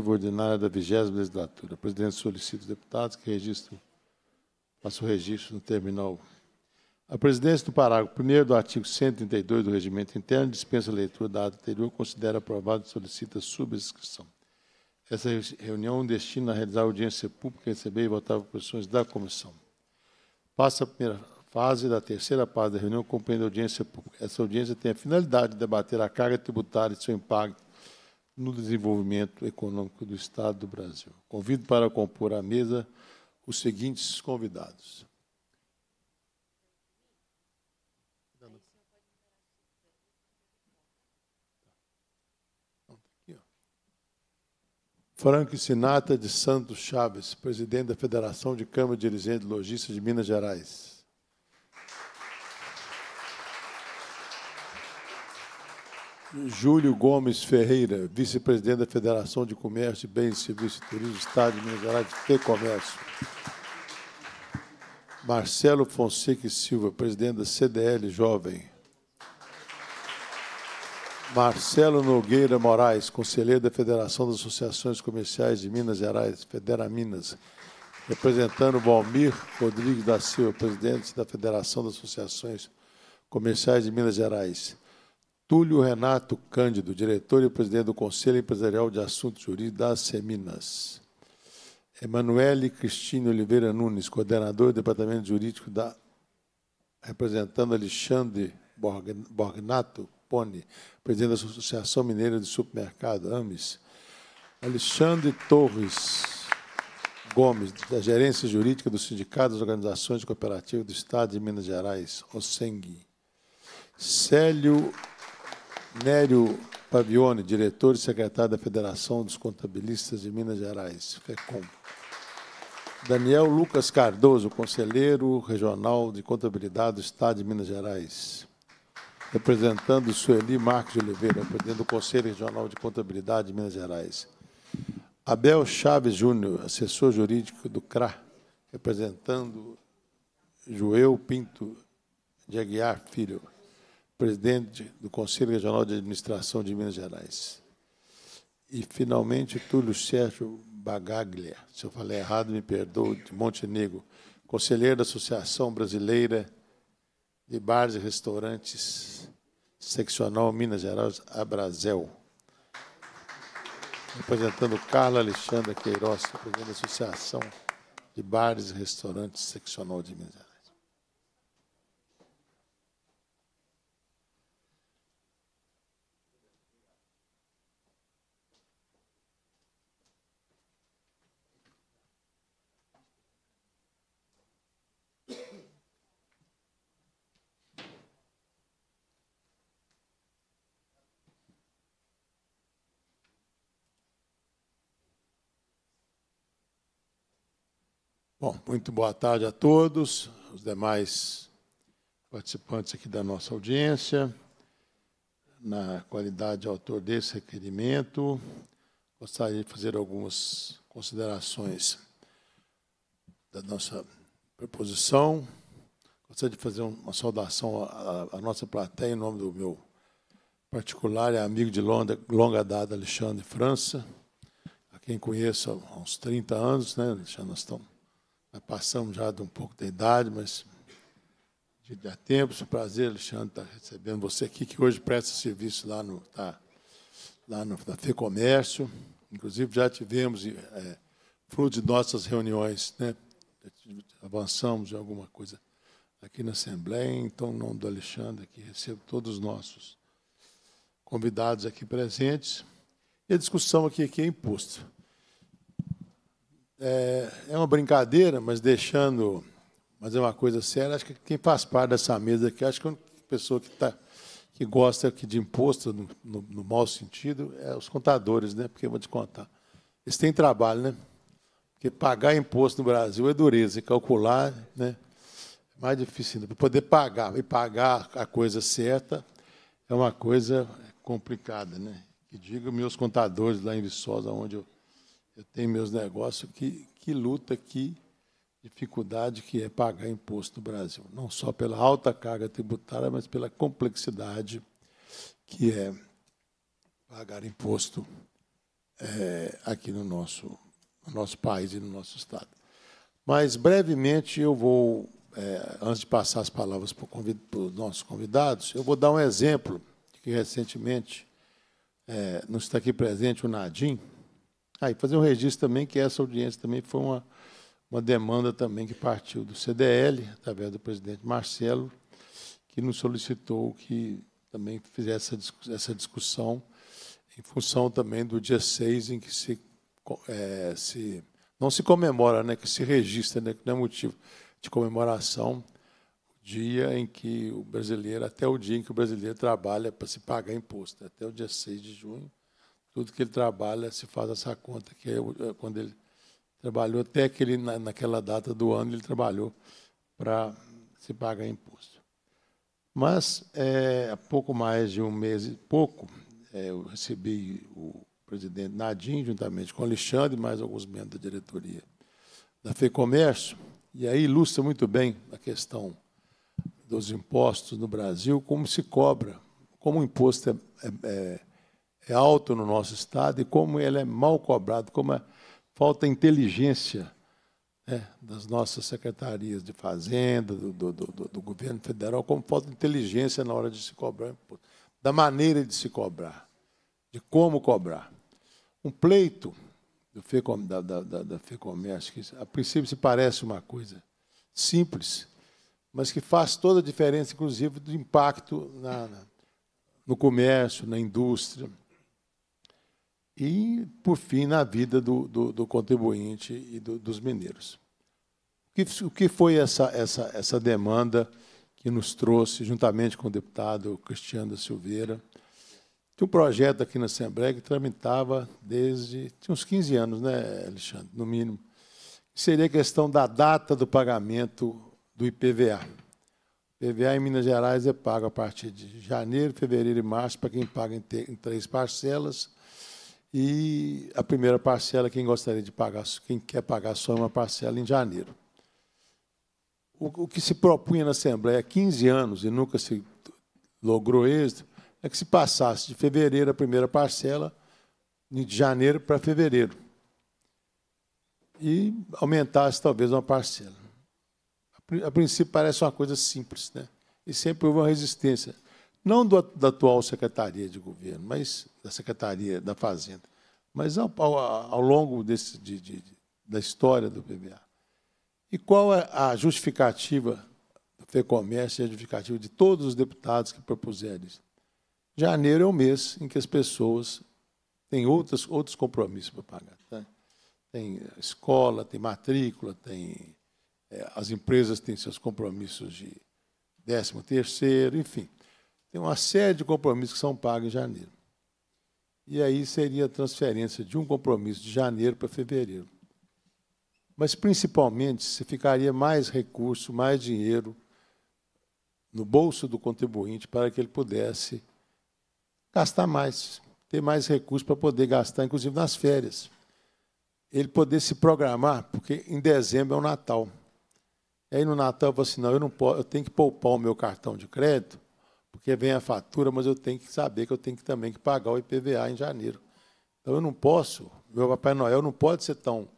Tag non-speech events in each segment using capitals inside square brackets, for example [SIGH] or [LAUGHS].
legislativa ordinária da 20 legislatura. O presidente solicita os deputados que registrem, faça o registro no terminal. A presidência do parágrafo 1 do artigo 132 do Regimento Interno dispensa a leitura da ata anterior, considera aprovado e solicita subscrição. Essa reunião destina a realizar audiência pública, receber e votar proposições da comissão. Passa a primeira fase da terceira fase da reunião, compreende a audiência pública. Essa audiência tem a finalidade de debater a carga tributária e seu impacto no desenvolvimento econômico do Estado do Brasil. Convido para compor a mesa os seguintes convidados. Franco Sinata de Santos Chaves, presidente da Federação de Câmara de Dirigentes Logistas de Minas Gerais. Júlio Gomes Ferreira, vice-presidente da Federação de Comércio, Bens, Serviços e Turismo do Estado de Minas Gerais, T-Comércio. Marcelo Fonseca e Silva, presidente da CDL Jovem. Marcelo Nogueira Moraes, conselheiro da Federação das Associações Comerciais de Minas Gerais, Federa Minas. representando Valmir Rodrigues da Silva, presidente da Federação das Associações Comerciais de Minas Gerais. Túlio Renato Cândido, diretor e presidente do Conselho Empresarial de Assuntos Jurídicos da Seminas. Emanuele Cristine Oliveira Nunes, coordenador do Departamento Jurídico da representando Alexandre Borgnato Pone, presidente da Associação Mineira de Supermercado, AMES. Alexandre Torres Gomes, da Gerência Jurídica do Sindicato das Organizações Cooperativas do Estado de Minas Gerais, OSENG. Célio Nélio Pavione, diretor e secretário da Federação dos Contabilistas de Minas Gerais, FECOM. Daniel Lucas Cardoso, conselheiro regional de contabilidade do Estado de Minas Gerais. Representando Sueli Marcos de Oliveira, presidente do Conselho Regional de Contabilidade de Minas Gerais. Abel Chaves Júnior, assessor jurídico do CRA, representando Joel Pinto de Aguiar Filho presidente do Conselho Regional de Administração de Minas Gerais. E, finalmente, Túlio Sérgio Bagaglia, se eu falei errado, me perdoe, de Montenegro, conselheiro da Associação Brasileira de Bares e Restaurantes, seccional Minas Gerais, Abrasel, Representando Carla Alexandra Queiroz, presidente da Associação de Bares e Restaurantes Seccional de Minas Gerais. Bom, muito boa tarde a todos, os demais participantes aqui da nossa audiência. Na qualidade de autor desse requerimento, gostaria de fazer algumas considerações da nossa proposição. Gostaria de fazer uma saudação à, à nossa plateia em nome do meu particular e amigo de longa, longa data, Alexandre França, a quem conheço há uns 30 anos, né, Alexandre? Nós estamos nós passamos já de um pouco da idade, mas de dar tempo. É um prazer, Alexandre, estar tá recebendo você aqui, que hoje presta serviço lá no, tá, lá no na Fê Comércio. Inclusive, já tivemos, é, fruto de nossas reuniões, né? avançamos em alguma coisa aqui na Assembleia, então, em nome do Alexandre, que recebo todos os nossos convidados aqui presentes. E a discussão aqui, aqui é, é imposto. É, é uma brincadeira, mas deixando. Mas é uma coisa séria. Acho que quem faz parte dessa mesa aqui, acho que a pessoa que, tá, que gosta aqui de imposto, no, no, no mau sentido, é os contadores, né? Porque eu vou te contar. Eles têm trabalho, né? Porque pagar imposto no Brasil é dureza, e é calcular, né? mais difícil ainda. Para poder pagar e pagar a coisa certa é uma coisa complicada, né? Que digo meus contadores lá em Viçosa, onde eu eu tenho meus negócios que, que luta que dificuldade que é pagar imposto no Brasil, não só pela alta carga tributária, mas pela complexidade que é pagar imposto é, aqui no nosso, no nosso país e no nosso Estado. Mas, brevemente, eu vou, é, antes de passar as palavras para, convid para os nossos convidados, eu vou dar um exemplo que, recentemente, é, não está aqui presente o Nadim, ah, e fazer um registro também que essa audiência também foi uma, uma demanda também que partiu do CDL, através do presidente Marcelo, que nos solicitou que também fizesse essa discussão em função também do dia 6 em que se, é, se não se comemora, né, que se registra, né, que não é motivo de comemoração, o dia em que o brasileiro, até o dia em que o brasileiro trabalha para se pagar imposto, né, até o dia 6 de junho, tudo que ele trabalha, se faz essa conta, que é, é quando ele trabalhou, até que naquela data do ano, ele trabalhou para se pagar imposto. Mas, é, há pouco mais de um mês, pouco, é, eu recebi o presidente Nadim, juntamente com o Alexandre, e mais alguns membros da diretoria da FEComércio, e aí ilustra muito bem a questão dos impostos no Brasil, como se cobra, como o imposto é, é, é é alto no nosso Estado e como ele é mal cobrado, como é, falta inteligência né, das nossas secretarias de Fazenda, do, do, do, do, governo federal, como falta inteligência na hora de se cobrar da maneira de se cobrar, de como cobrar. Um pleito do FECom, da, da, da, da FEComércio, que a princípio se parece uma coisa simples, mas que faz toda a diferença, inclusive, do impacto na, na, no comércio, na indústria e, por fim, na vida do, do, do contribuinte e do, dos mineiros. O que, foi essa, essa, essa demanda que nos trouxe, juntamente com o deputado Cristiano Silveira? que um projeto aqui na Assembleia que tramitava desde tinha uns 15 anos, né, Alexandre, no mínimo, que seria a questão da data do pagamento do IPVA. O IPVA em Minas Gerais é pago a partir de janeiro, fevereiro e março para quem paga em três parcelas e a primeira parcela, quem gostaria de pagar, quem quer pagar só uma parcela em janeiro. O, o que se propunha na Assembleia há 15 anos e nunca se logrou êxito é que se passasse de fevereiro a primeira parcela, de janeiro para fevereiro. E aumentasse talvez uma parcela. A princípio parece uma coisa simples, né? E sempre houve uma resistência. Não do, da atual Secretaria de Governo, mas da Secretaria da Fazenda. Mas ao, ao, ao longo desse, de, de, da história do PBA. E qual é a justificativa do FEComércio e a justificativa de todos os deputados que propuseram isso? Janeiro é o mês em que as pessoas têm outras, outros compromissos para pagar. Tá? Tem escola, tem matrícula, tem é, as empresas têm seus compromissos de 13 terceiro, enfim. Tem uma série de compromissos que são pagos em janeiro e aí seria a transferência de um compromisso de janeiro para fevereiro. Mas, principalmente, se ficaria mais recurso, mais dinheiro no bolso do contribuinte para que ele pudesse gastar mais, ter mais recursos para poder gastar, inclusive nas férias. Ele poder se programar, porque em dezembro é o Natal. Aí no Natal eu falo assim, não, eu não posso, eu tenho que poupar o meu cartão de crédito porque vem a fatura, mas eu tenho que saber que eu tenho que também que pagar o IPVA em janeiro. Então eu não posso, meu Papai Noel não pode ser tão,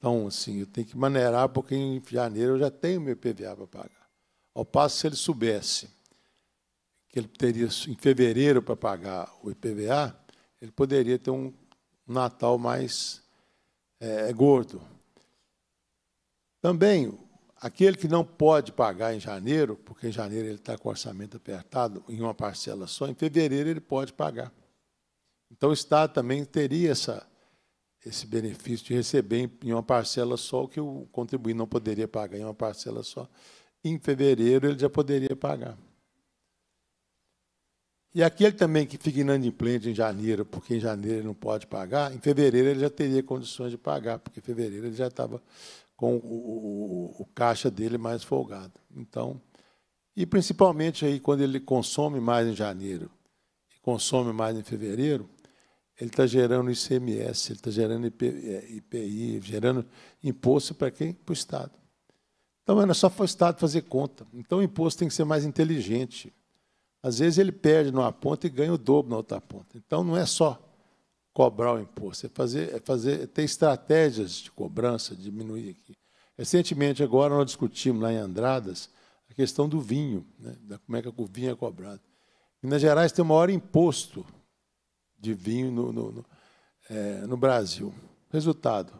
tão assim, eu tenho que maneirar, porque em janeiro eu já tenho meu IPVA para pagar. Ao passo, se ele soubesse que ele teria em fevereiro para pagar o IPVA, ele poderia ter um Natal mais é, gordo. Também Aquele que não pode pagar em janeiro, porque em janeiro ele está com orçamento apertado em uma parcela só, em fevereiro ele pode pagar. Então o Estado também teria essa, esse benefício de receber em uma parcela só o que o contribuinte não poderia pagar em uma parcela só. Em fevereiro ele já poderia pagar. E aquele também que fica inadimplente em janeiro, porque em janeiro ele não pode pagar, em fevereiro ele já teria condições de pagar, porque em fevereiro ele já estava com o, o, o caixa dele mais folgado. Então, e principalmente aí quando ele consome mais em janeiro e consome mais em fevereiro, ele está gerando ICMS, ele está gerando IP, é, IPI, gerando imposto para quem? Para o Estado. Então, era é só para o Estado fazer conta. Então, o imposto tem que ser mais inteligente. Às vezes, ele perde numa ponta e ganha o dobro na outra ponta. Então, não é só cobrar o imposto, é fazer, é fazer, é ter estratégias de cobrança, diminuir aqui. Recentemente, agora, nós discutimos lá em Andradas a questão do vinho, né, da, como é que o vinho é cobrado. Minas Gerais tem o maior imposto de vinho no, no, no, é, no Brasil. Resultado,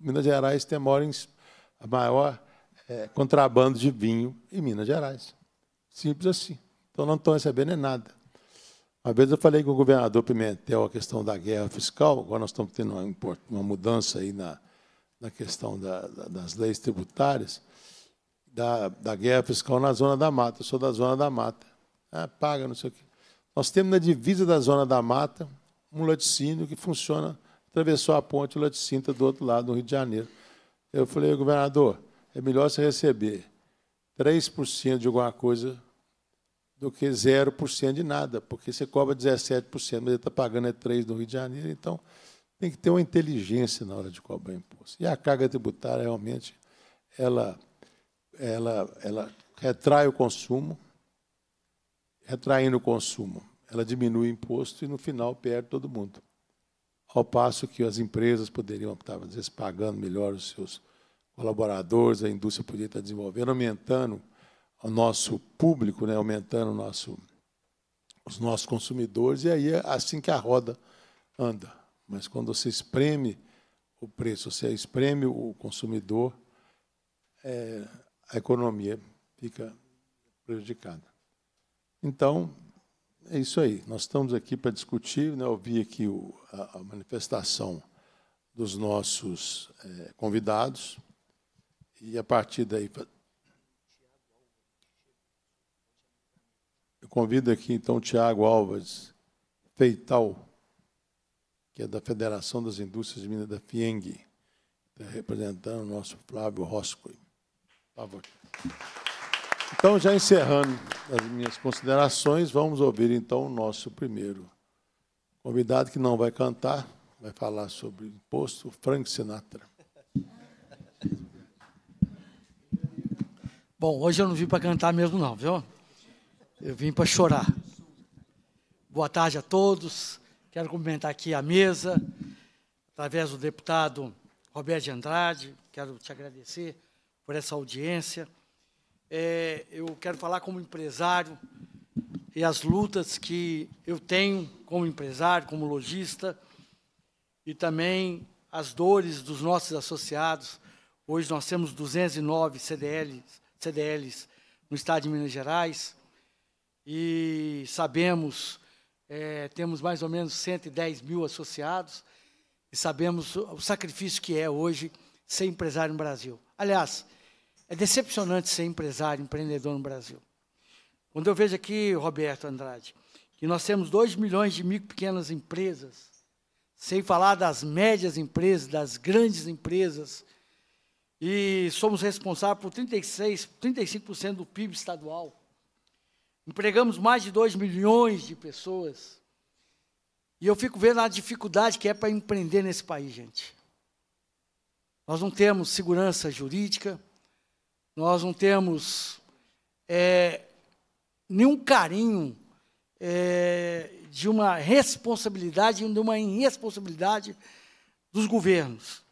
Minas Gerais tem a maior, a maior é, contrabando de vinho em Minas Gerais. Simples assim. Então, não estão recebendo é nada. Uma vez eu falei com o governador Pimentel a questão da guerra fiscal, agora nós estamos tendo uma, uma mudança aí na, na questão da, da, das leis tributárias, da, da, guerra fiscal na zona da mata. Eu sou da zona da mata. Né, paga, não sei o quê. Nós temos na divisa da zona da mata um laticínio que funciona, atravessou a ponte, o laticínio está do outro lado, no Rio de Janeiro. Eu falei, governador, é melhor você receber 3% de alguma coisa do que 0% de nada, porque você cobra 17%, mas ele está pagando é 3% no Rio de Janeiro, então tem que ter uma inteligência na hora de cobrar imposto. E a carga tributária realmente ela, ela, ela retrai o consumo, retraindo o consumo, ela diminui o imposto e no final perde todo mundo. Ao passo que as empresas poderiam estar, às vezes, pagando melhor os seus colaboradores, a indústria poderia estar desenvolvendo, aumentando nosso público, né, aumentando nosso, os nossos consumidores, e aí é assim que a roda anda. Mas quando você espreme o preço, você espreme o consumidor, é, a economia fica prejudicada. Então, é isso aí. Nós estamos aqui para discutir, né, ouvir aqui o, a, a, manifestação dos nossos é, convidados e, a partir daí, Eu convido aqui então o Tiago Alves Feital, que é da Federação das Indústrias de Minas da FIENG, tá representando o nosso Flávio Roscoe. Então, já encerrando as minhas considerações, vamos ouvir então o nosso primeiro convidado, que não vai cantar, vai falar sobre imposto, Frank Sinatra. Bom, hoje eu não vim para cantar mesmo, não, viu? Eu vim para chorar. Boa tarde a todos. Quero cumprimentar aqui a mesa, através do deputado Roberto de Andrade. Quero te agradecer por essa audiência. É, eu quero falar como empresário e as lutas que eu tenho como empresário, como lojista, e também as dores dos nossos associados. Hoje nós temos 209 CDLs, CDLs no estado de Minas Gerais e sabemos, é, temos mais ou menos 110 mil associados, e sabemos o sacrifício que é hoje ser empresário no Brasil. Aliás, é decepcionante ser empresário, empreendedor no Brasil. Quando eu vejo aqui, Roberto Andrade, que nós temos 2 milhões de micro pequenas empresas, sem falar das médias empresas, das grandes empresas, e somos responsáveis por 36, 35% do PIB estadual. Empregamos mais de 2 milhões de pessoas. E eu fico vendo a dificuldade que é para empreender nesse país, gente. Nós não temos segurança jurídica, nós não temos é, nenhum carinho é, de uma responsabilidade, de uma irresponsabilidade dos governos.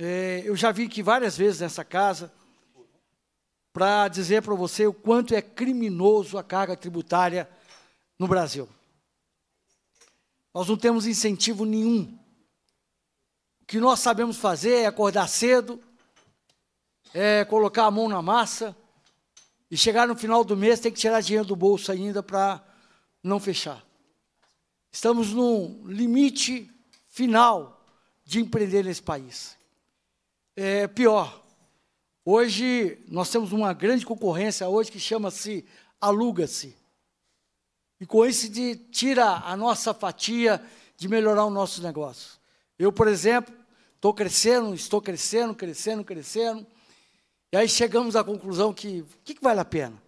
É, eu já vi que várias vezes nessa casa para dizer para você o quanto é criminoso a carga tributária no Brasil. Nós não temos incentivo nenhum. O que nós sabemos fazer é acordar cedo, é colocar a mão na massa e chegar no final do mês tem que tirar dinheiro do bolso ainda para não fechar. Estamos num limite final de empreender nesse país. É pior, Hoje nós temos uma grande concorrência hoje que chama-se aluga-se. E com isso de tira a nossa fatia de melhorar o nosso negócio. Eu, por exemplo, estou crescendo, estou crescendo, crescendo, crescendo. E aí chegamos à conclusão que o que, que, vale a pena?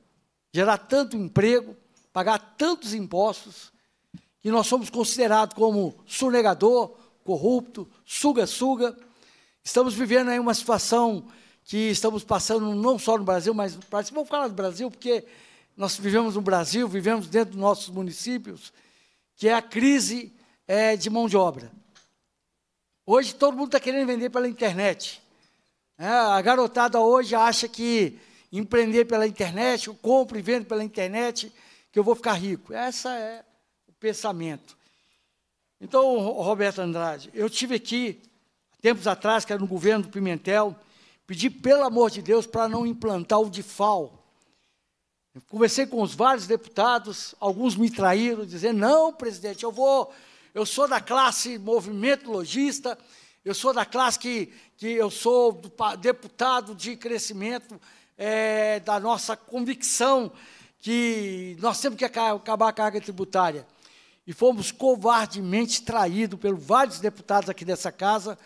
Gerar tanto emprego, pagar tantos impostos, e nós somos considerados como sonegador, corrupto, suga-suga. Estamos vivendo aí uma situação que estamos passando não só no Brasil, mas vamos Vou falar do Brasil porque nós vivemos no Brasil, vivemos dentro dos nossos municípios, que é a crise é, de mão de obra. Hoje todo mundo está querendo vender pela internet. É, a garotada hoje acha que empreender pela internet, eu compro e vendo pela internet, que eu vou ficar rico. Essa é o pensamento. Então, Roberto Andrade, eu tive aqui, tempos atrás, que era no governo do Pimentel, Pedi, pelo amor de Deus, para não implantar o DIFAL. conversei com os vários deputados, alguns me traíram, dizendo, não, presidente, eu vou, eu sou da classe movimento logista, eu sou da classe que, que eu sou do, deputado de crescimento, é, da nossa convicção que nós temos que acabar a carga tributária. E fomos covardemente traídos pelos vários deputados aqui dessa casa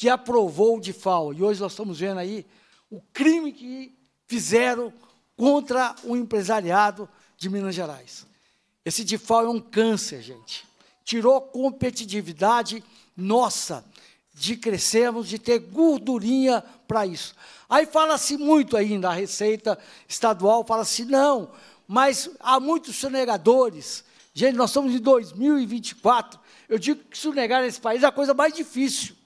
que aprovou de FAO. E hoje nós estamos vendo aí o crime que fizeram contra o empresariado de Minas Gerais. Esse de FAO é um câncer, gente. Tirou competitividade nossa de crescermos, de ter gordurinha para isso. Aí fala-se muito ainda, a Receita Estadual fala-se, assim, não, mas há muitos sonegadores. Gente, nós estamos em 2024. Eu digo que sonegar nesse país é a coisa mais difícil.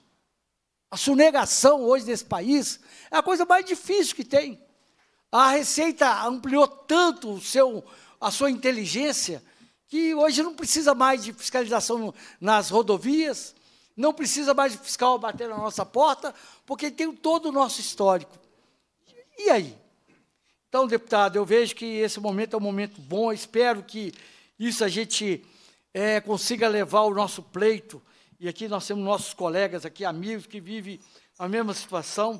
A sonegação hoje nesse país é a coisa mais difícil que tem. A Receita ampliou tanto o seu, a sua inteligência que hoje não precisa mais de fiscalização no, nas rodovias, não precisa mais de fiscal bater na nossa porta, porque tem todo o nosso histórico. E aí? Então, deputado, eu vejo que esse momento é um momento bom, espero que isso a gente é, consiga levar o nosso pleito e aqui nós temos nossos colegas aqui, amigos que vivem a mesma situação.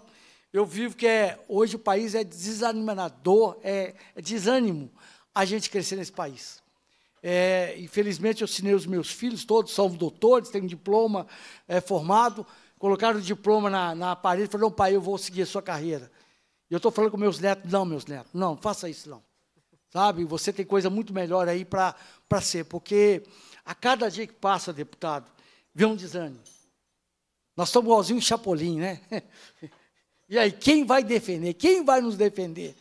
Eu vivo que é, hoje o país é desanimador, é, é desânimo a gente crescer nesse país. É, infelizmente, eu assinei os meus filhos, todos são doutores, têm um diploma é, formado, colocaram o diploma na, na parede e falaram, não, pai, eu vou seguir a sua carreira. E eu estou falando com meus netos, não, meus netos, não, faça isso não. Sabe, você tem coisa muito melhor aí para ser, porque a cada dia que passa, deputado, viu um desânimo. Nós somos igualzinho um chapolim, né? [LAUGHS] E aí, quem vai defender? Quem vai nos defender?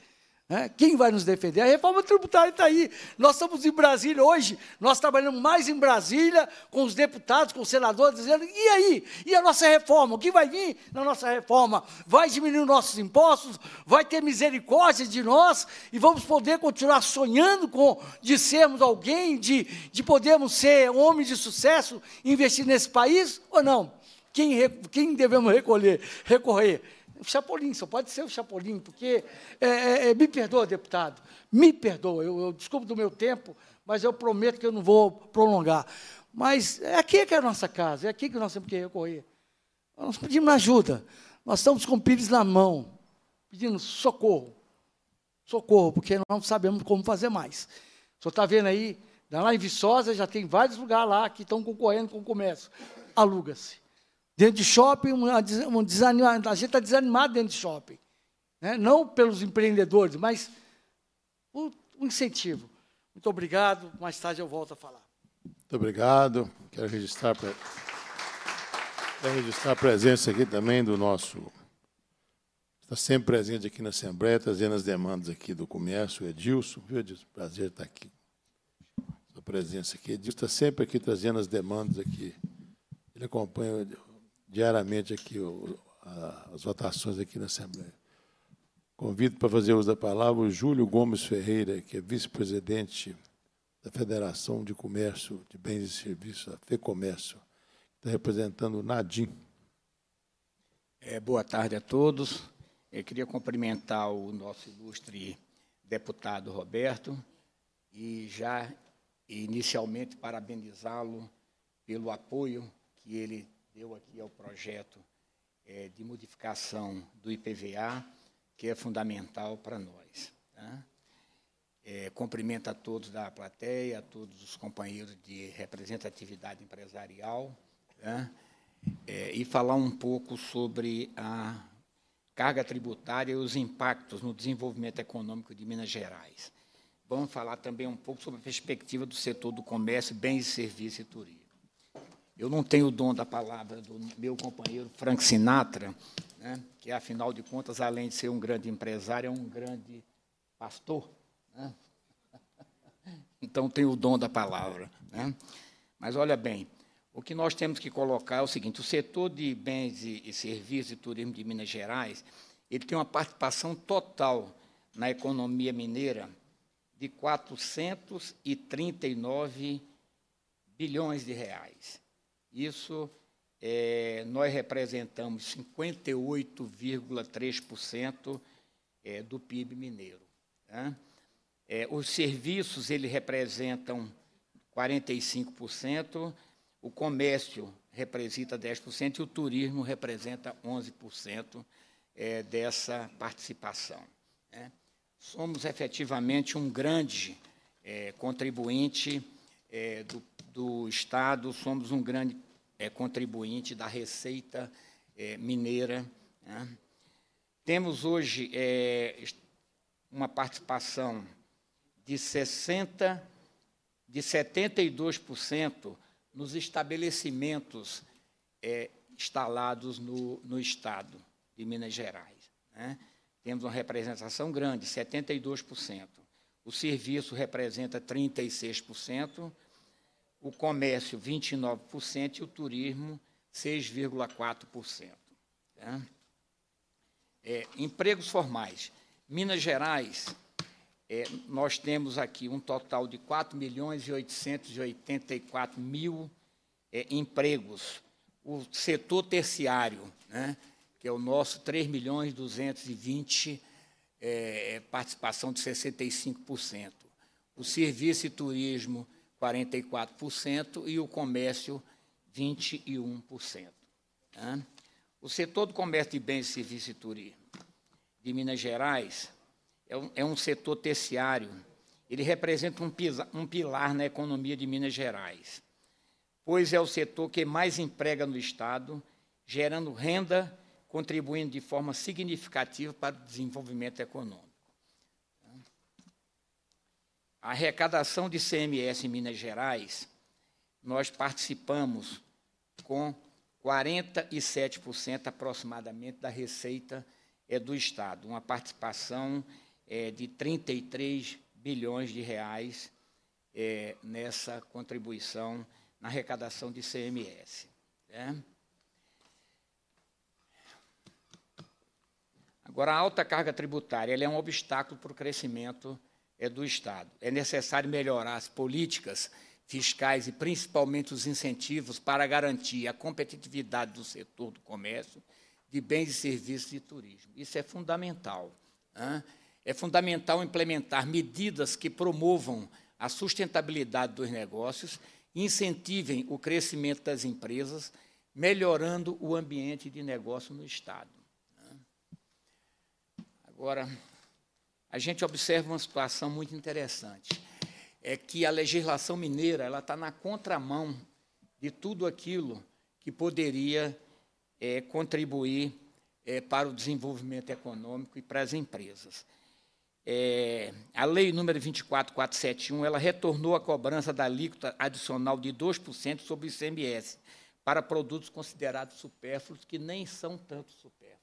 Né? Quem vai nos defender? A reforma tributária está aí. Nós estamos em Brasília hoje, nós trabalhamos mais em Brasília, com os deputados, com os senadores, dizendo: e aí? E a nossa reforma? O que vai vir na nossa reforma? Vai diminuir nossos impostos? Vai ter misericórdia de nós? E vamos poder continuar sonhando com de sermos alguém, de, de podermos ser homens homem de sucesso, investir nesse país ou não? Quem, quem devemos recolher, recorrer? Chapolin, só pode ser o Chapolin, porque é, é, é, me perdoa, deputado, me perdoa, eu, eu desculpo do meu tempo, mas eu prometo que eu não vou prolongar. Mas é aqui que é a nossa casa, é aqui que nós temos que recorrer. Nós pedimos ajuda, nós estamos com o pires na mão, pedindo socorro, socorro, porque nós não sabemos como fazer mais. O senhor está vendo aí, lá em Viçosa já tem vários lugares lá que estão concorrendo com o comércio. Aluga-se. Dentro de shopping, uma, uma desanima, a gente está desanimado dentro de shopping. Né? Não pelos empreendedores, mas o, o incentivo. Muito obrigado. Mais tarde eu volto a falar. Muito obrigado. Quero registrar, pre... Quero registrar a presença aqui também do nosso. Está sempre presente aqui na Assembleia, trazendo as demandas aqui do comércio, Edilson. Viu, Edilson? Prazer estar aqui. Sua presença aqui. Edilson está sempre aqui trazendo as demandas aqui. Ele acompanha diariamente aqui o, a, as votações aqui na Assembleia. Convido para fazer uso da palavra o Júlio Gomes Ferreira, que é vice-presidente da Federação de Comércio de Bens e Serviços, a FEComércio, está representando o Nadim. É, boa tarde a todos. Eu queria cumprimentar o nosso ilustre deputado Roberto e já inicialmente parabenizá-lo pelo apoio que ele deu aqui ao projeto é, de modificação do IPVA, que é fundamental para nós. Tá? É, cumprimento a todos da plateia, a todos os companheiros de representatividade empresarial, tá? é, e falar um pouco sobre a carga tributária e os impactos no desenvolvimento econômico de Minas Gerais. Vamos falar também um pouco sobre a perspectiva do setor do comércio, bens e serviços e turismo. Eu não tenho o dom da palavra do meu companheiro Frank Sinatra, né, que, afinal de contas, além de ser um grande empresário, é um grande pastor. Né? [LAUGHS] Então, tenho o dom da palavra. Né? Mas, olha bem, o que nós temos que colocar é o seguinte, o setor de bens e serviços e turismo de Minas Gerais, ele tem uma participação total na economia mineira de 439 bilhões de reais. Isso é, nós representamos 58,3% é, do PIB mineiro. Né? É, os serviços ele representam 45%, o comércio representa 10% e o turismo representa 11% é, dessa participação. Né? Somos efetivamente um grande é, contribuinte é, do, do Estado, somos um grande é, contribuinte da Receita é, Mineira. Né? Temos hoje é, uma participação de 60, de 72% nos estabelecimentos é, instalados no, no Estado de Minas Gerais. Né? Temos uma representação grande, 72%. O serviço representa 36%, o comércio 29% e o turismo 6,4%. Né? É, empregos formais. Minas Gerais, é, nós temos aqui um total de 4 milhões e 884 mil é, empregos. O setor terciário, né, que é o nosso 3 milhões e 220 é, é, participação de 65%. O serviço e turismo, 44% e o comércio 21%. Né? Tá? O setor do comércio de bens, serviços e turismo de Minas Gerais é um, é um setor terciário. Ele representa um, pisa, um pilar na economia de Minas Gerais, pois é o setor que mais emprega no Estado, gerando renda, contribuindo de forma significativa para o desenvolvimento econômico. A arrecadação de CMS em Minas Gerais, nós participamos com 47% aproximadamente da receita é, do Estado, uma participação é, de 33 bilhões de reais é, nessa contribuição na arrecadação de CMS. Né? Agora, a alta carga tributária é um obstáculo para o crescimento é do Estado. É necessário melhorar as políticas fiscais e principalmente os incentivos para garantir a competitividade do setor do comércio, de bens e serviços e turismo. Isso é fundamental. É fundamental implementar medidas que promovam a sustentabilidade dos negócios, incentivem o crescimento das empresas, melhorando o ambiente de negócio no Estado. Agora, a gente observa uma situação muito interessante. É que a legislação mineira ela está na contramão de tudo aquilo que poderia é, contribuir é, para o desenvolvimento econômico e para as empresas. É, a lei número 24471 ela retornou a cobrança da alíquota adicional de 2% sobre o ICMS para produtos considerados supérfluos, que nem são tanto supérfluos.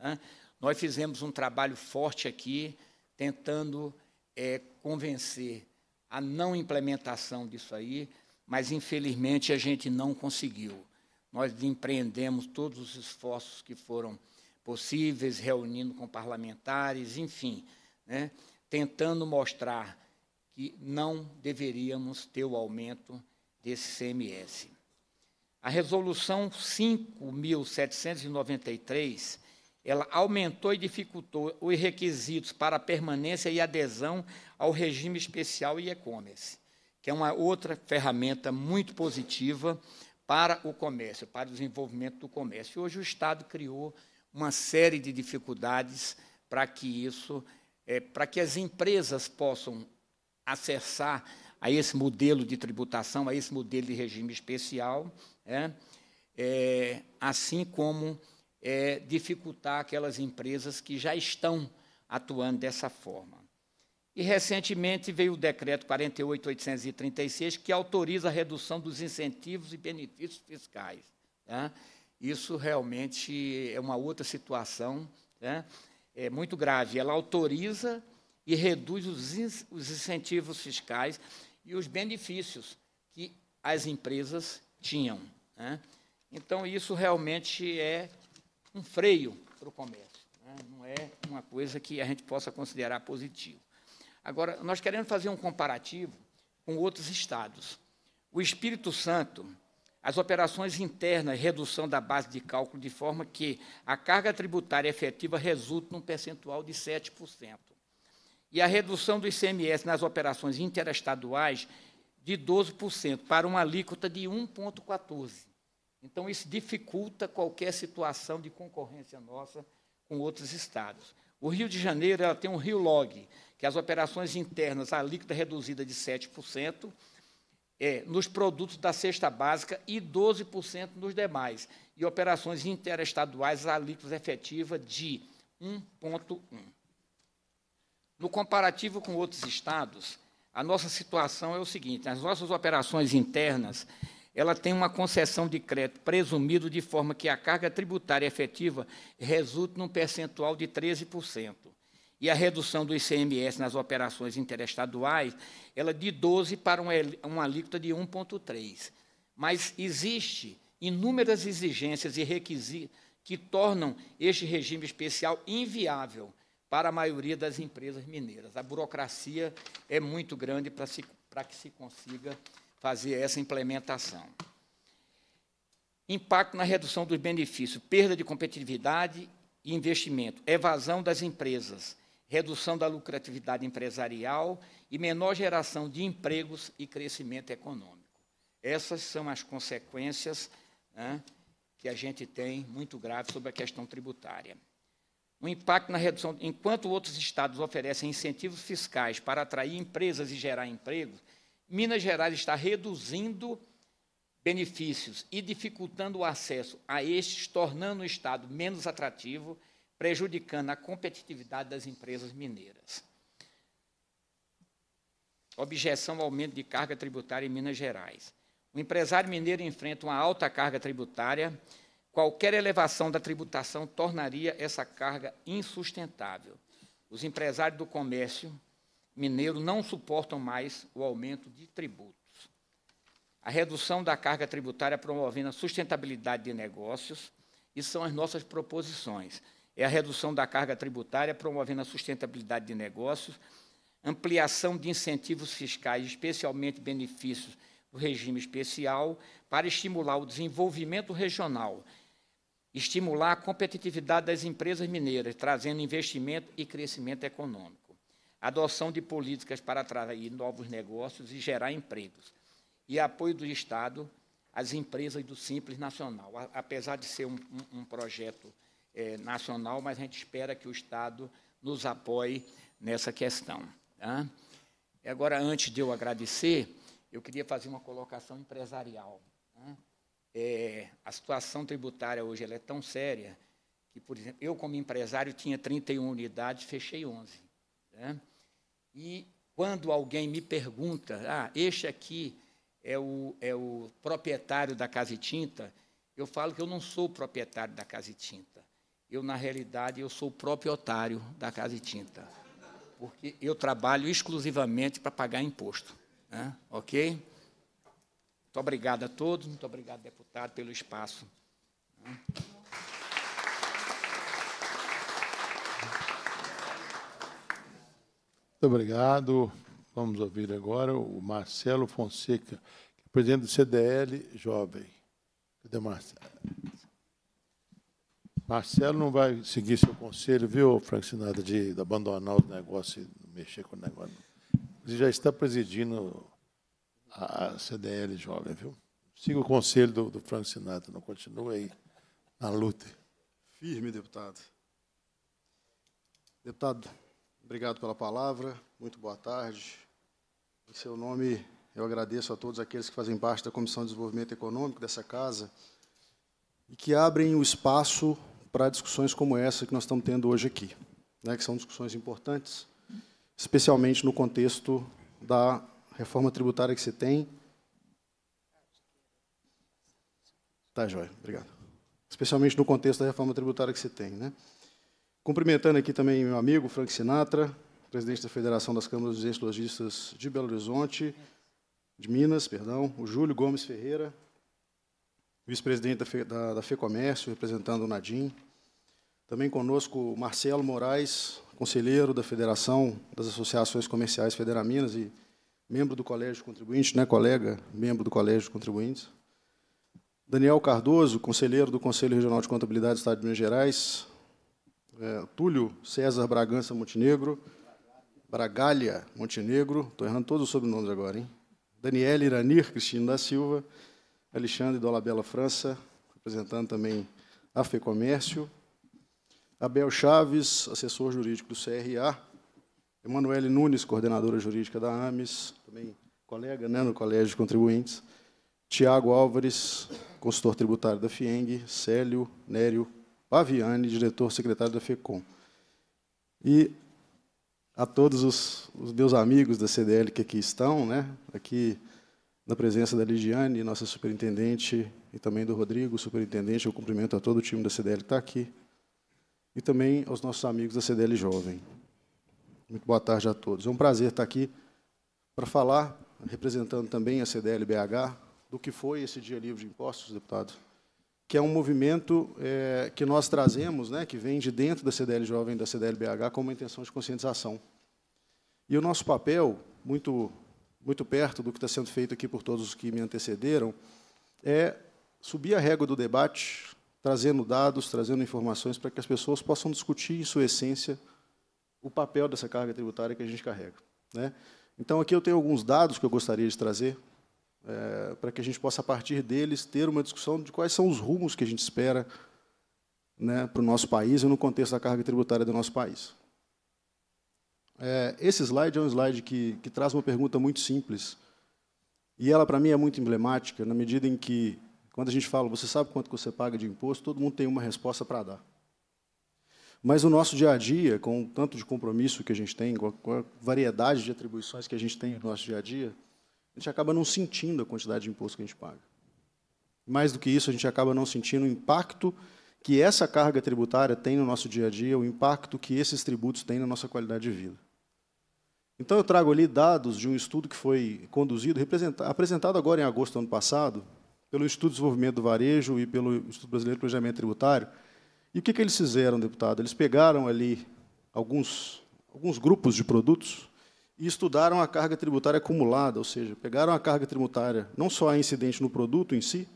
Né? Nós fizemos um trabalho forte aqui, tentando é, convencer a não implementação disso aí, mas infelizmente a gente não conseguiu. Nós empreendemos todos os esforços que foram possíveis, reunindo com parlamentares, enfim, né, tentando mostrar que não deveríamos ter o aumento desse CMS. A resolução 5.793 ela aumentou e dificultou os requisitos para permanência e adesão ao regime especial e e-commerce, que é uma outra ferramenta muito positiva para o comércio, para o desenvolvimento do comércio. Hoje o Estado criou uma série de dificuldades para que isso, é, para que as empresas possam acessar a esse modelo de tributação, a esse modelo de regime especial, é, é assim como é, dificultar aquelas empresas que já estão atuando dessa forma. E, recentemente, veio o Decreto 48.836, que autoriza a redução dos incentivos e benefícios fiscais. Tá? Isso realmente é uma outra situação tá? é muito grave. Ela autoriza e reduz os, in os incentivos fiscais e os benefícios que as empresas tinham. Né? Então, isso realmente é um freio para o comércio. Né? Não é uma coisa que a gente possa considerar positivo. Agora, nós queremos fazer um comparativo com outros estados. O Espírito Santo, as operações internas, redução da base de cálculo, de forma que a carga tributária efetiva resulte num percentual de 7%. E a redução do ICMS nas operações interestaduais de 12% para uma alíquota de 1,14%. Então, isso dificulta qualquer situação de concorrência nossa com outros estados. O Rio de Janeiro ela tem um Rio Log, que as operações internas, a líquida reduzida de 7%, é, nos produtos da cesta básica e 12% nos demais. E operações interestaduais, a alíquota efetiva de 1,1%. No comparativo com outros estados, a nossa situação é o seguinte: as nossas operações internas ela tem uma concessão de crédito presumido de forma que a carga tributária efetiva resulte num percentual de 13%. E a redução do ICMS nas operações interestaduais, ela é de 12 para uma, alíquota de 1.3. Mas existe inúmeras exigências e requisitos que tornam este regime especial inviável para a maioria das empresas mineiras. A burocracia é muito grande para, se, para que se consiga fazer essa implementação. Impacto na redução dos benefícios, perda de competitividade e investimento, evasão das empresas, redução da lucratividade empresarial e menor geração de empregos e crescimento econômico. Essas são as consequências né, que a gente tem muito grave sobre a questão tributária. O impacto na redução, enquanto outros estados oferecem incentivos fiscais para atrair empresas e gerar empregos, Minas Gerais está reduzindo benefícios e dificultando o acesso a estes, tornando o Estado menos atrativo, prejudicando a competitividade das empresas mineiras. Objeção ao aumento de carga tributária em Minas Gerais. O empresário mineiro enfrenta uma alta carga tributária. Qualquer elevação da tributação tornaria essa carga insustentável. Os empresários do comércio mineiro não suportam mais o aumento de tributos. A redução da carga tributária promovendo a sustentabilidade de negócios, e são as nossas proposições. É a redução da carga tributária promovendo a sustentabilidade de negócios, ampliação de incentivos fiscais, especialmente benefícios do regime especial, para estimular o desenvolvimento regional, estimular a competitividade das empresas mineiras, trazendo investimento e crescimento econômico adoção de políticas para atrair novos negócios e gerar empregos, e apoio do Estado às empresas do Simples Nacional. apesar de ser um, um, um projeto é, nacional, mas a gente espera que o Estado nos apoie nessa questão. Tá? Agora, antes de eu agradecer, eu queria fazer uma colocação empresarial. Tá? É, a situação tributária hoje é tão séria que, por exemplo, eu, como empresário, tinha 31 unidades, fechei 11. Né? E quando alguém me pergunta, ah, este aqui é o, é o proprietário da Casa e Tinta, eu falo que eu não sou o proprietário da Casa e Tinta. Eu, na realidade, eu sou o próprio otário da Casa e Tinta, porque eu trabalho exclusivamente para pagar imposto. Né? Ok? Muito obrigado a todos, muito obrigado, deputado, pelo espaço. Né? Muito obrigado. Vamos ouvir agora o Marcelo Fonseca, é presidente do CDL Jovem. Cadê Marcelo? Marcelo não vai seguir seu conselho, viu, Francinada, de, de abandonar o negócio e mexer com o negócio. Você já está presidindo a CDL Jovem, viu? Siga o conselho do, do Frank Sinatra, não continue aí na luta. Firme, deputado. Deputado, Obrigado pela palavra, muito boa tarde. Em seu nome, eu agradeço a todos aqueles que fazem parte da Comissão de Desenvolvimento Econômico dessa casa e que abrem o espaço para discussões como essa que nós estamos tendo hoje aqui, né, que são discussões importantes, especialmente no contexto da reforma tributária que se tem. Tá, joia, obrigado. Especialmente no contexto da reforma tributária que se tem. Né? Cumprimentando aqui também meu amigo Frank Sinatra, presidente da Federação das Câmaras dos Ex-Logistas de Belo Horizonte, de Minas, perdão, o Júlio Gomes Ferreira, vice-presidente da, Fe, da, da FEComércio, representando o Nadim. Também conosco Marcelo Moraes, conselheiro da Federação das Associações Comerciais Federaminas e membro do Colégio de Contribuintes, né, colega, membro do Colégio de Contribuintes. Daniel Cardoso, conselheiro do Conselho Regional de Contabilidade do Estado de Minas Gerais, é, Túlio César Bragança Montenegro, Bragália Montenegro, estou errando todos os sobrenomes agora, hein? Daniela Iranir Cristina da Silva, Alexandre Dolabella França, representando também a Comércio, Abel Chaves, assessor jurídico do CRA, Emanuele Nunes, coordenadora jurídica da AMES, também colega né, no Colégio de Contribuintes, Tiago Álvares, consultor tributário da FIENG, Célio Nério Paviani, diretor-secretário da FECOM. E a todos os, os, meus amigos da CDL que aqui estão, né, aqui na presença da Ligiane, nossa superintendente, e também do Rodrigo, superintendente, eu cumprimento a todo o time da CDL que está aqui, e também aos nossos amigos da CDL Jovem. Muito boa tarde a todos. É um prazer estar aqui para falar, representando também a CDL BH, do que foi esse Dia Livre de Impostos, deputado que é um movimento é, que nós trazemos, né, que vem de dentro da CDL Jovem e da CDL BH, com uma intenção de conscientização. E o nosso papel, muito, muito perto do que está sendo feito aqui por todos os que me antecederam, é subir a régua do debate, trazendo dados, trazendo informações para que as pessoas possam discutir, em sua essência, o papel dessa carga tributária que a gente carrega. Né? Então, aqui eu tenho alguns dados que eu gostaria de trazer é, para que a gente possa, a partir deles, ter uma discussão de quais são os rumos que a gente espera né, para o nosso país e no contexto da carga tributária do nosso país. É, esse slide é um slide que, que traz uma pergunta muito simples, e ela, para mim, é muito emblemática, na medida em que, quando a gente fala, você sabe quanto você paga de imposto, todo mundo tem uma resposta para dar. Mas o nosso dia a dia, com o tanto de compromisso que a gente tem, com a variedade de atribuições que a gente tem no nosso dia a dia, a gente acaba não sentindo a quantidade de imposto que a gente paga. Mais do que isso, a gente acaba não sentindo o impacto que essa carga tributária tem no nosso dia a dia, o impacto que esses tributos têm na nossa qualidade de vida. Então, eu trago ali dados de um estudo que foi conduzido, apresentado agora em agosto do ano passado, pelo Instituto de Desenvolvimento do Varejo e pelo Instituto Brasileiro de Planejamento Tributário. E o que, que eles fizeram, deputado? Eles pegaram ali alguns, alguns grupos de produtos e estudaram a carga tributária acumulada, ou seja, pegaram a carga tributária, não só a incidente no produto em si,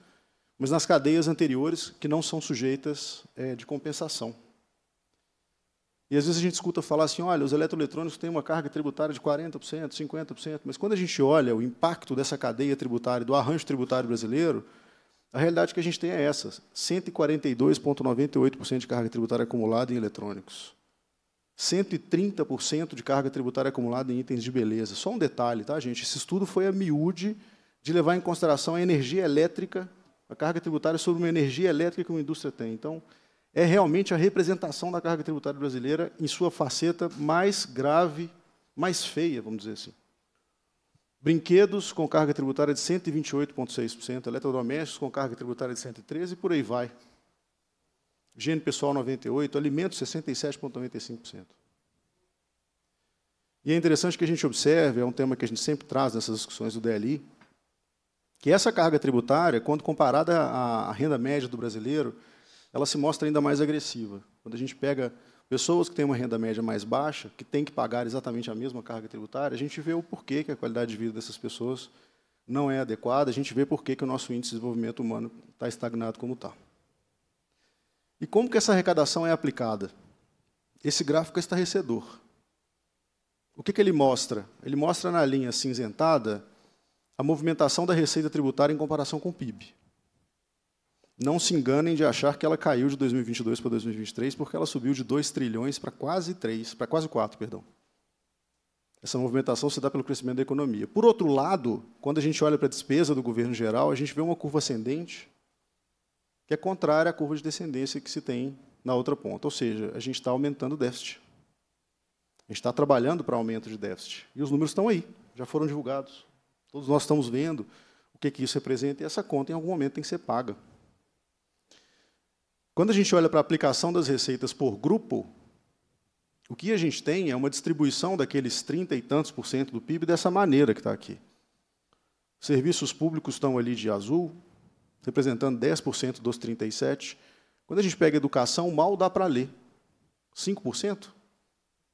mas nas cadeias anteriores que não são sujeitas é, de compensação. E às vezes a gente escuta falar assim, olha, os eletroeletrônicos têm uma carga tributária de 40%, 50%, mas quando a gente olha o impacto dessa cadeia tributária, do arranjo tributário brasileiro, a realidade que a gente tem é essa, 142,98% de carga tributária acumulada em eletrônicos. 130% de carga tributária acumulada em itens de beleza. Só um detalhe, tá, gente? Esse estudo foi a miúde de levar em consideração a energia elétrica, a carga tributária sobre uma energia elétrica que uma indústria tem. Então, é realmente a representação da carga tributária brasileira em sua faceta mais grave, mais feia, vamos dizer assim. Brinquedos com carga tributária de 128,6%, eletrodomésticos com carga tributária de 113% e por aí vai higiene pessoal 98%, alimentos 67,95%. E é interessante que a gente observe, é um tema que a gente sempre traz nessas discussões do DLI, que essa carga tributária, quando comparada à renda média do brasileiro, ela se mostra ainda mais agressiva. Quando a gente pega pessoas que têm uma renda média mais baixa, que têm que pagar exatamente a mesma carga tributária, a gente vê o porquê que a qualidade de vida dessas pessoas não é adequada, a gente vê porquê que o nosso índice de desenvolvimento humano está estagnado como está. E como que essa arrecadação é aplicada? Esse gráfico é estarrecedor. O que, que ele mostra? Ele mostra na linha cinzentada a movimentação da receita tributária em comparação com o PIB. Não se enganem de achar que ela caiu de 2022 para 2023, porque ela subiu de 2 trilhões para quase 3, para quase 4, perdão. Essa movimentação se dá pelo crescimento da economia. Por outro lado, quando a gente olha para a despesa do governo geral, a gente vê uma curva ascendente que é contrária à curva de descendência que se tem na outra ponta. Ou seja, a gente está aumentando o déficit. A gente está trabalhando para aumento de déficit. E os números estão aí, já foram divulgados. Todos nós estamos vendo o que, que isso representa e essa conta, em algum momento, tem que ser paga. Quando a gente olha para a aplicação das receitas por grupo, o que a gente tem é uma distribuição daqueles 30 e tantos por cento do PIB dessa maneira que está aqui. Serviços públicos estão ali de azul, representando 10% dos 37%. Quando a gente pega educação, mal dá para ler. 5%?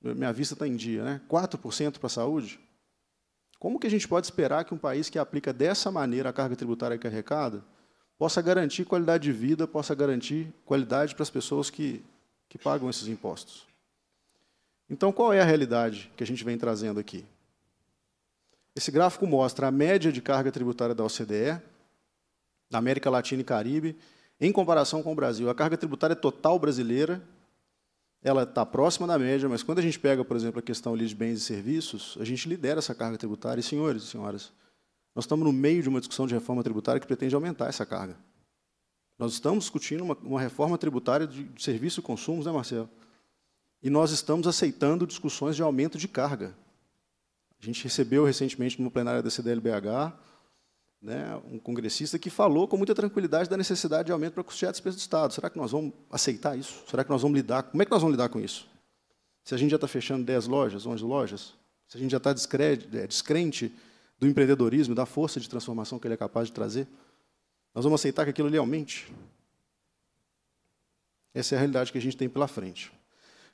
Minha vista está em dia, né? 4% para a saúde? Como que a gente pode esperar que um país que aplica dessa maneira a carga tributária que arrecada possa garantir qualidade de vida, possa garantir qualidade para as pessoas que, que pagam esses impostos? Então, qual é a realidade que a gente vem trazendo aqui? Esse gráfico mostra a média de carga tributária da OCDE, da América Latina e Caribe, em comparação com o Brasil. A carga tributária é total brasileira ela está próxima da média, mas quando a gente pega, por exemplo, a questão de bens e serviços, a gente lidera essa carga tributária. E, senhores e senhoras, nós estamos no meio de uma discussão de reforma tributária que pretende aumentar essa carga. Nós estamos discutindo uma, uma reforma tributária de, de serviços e consumos, né, Marcelo? E nós estamos aceitando discussões de aumento de carga. A gente recebeu recentemente, numa plenária da CDLBH, né, um congressista que falou com muita tranquilidade da necessidade de aumento para custear a despesa do Estado. Será que nós vamos aceitar isso? Será que nós vamos lidar? Como é que nós vamos lidar com isso? Se a gente já está fechando 10 lojas, 11 lojas, se a gente já está é, descrente do empreendedorismo, da força de transformação que ele é capaz de trazer, nós vamos aceitar que aquilo ali aumente? Essa é a realidade que a gente tem pela frente.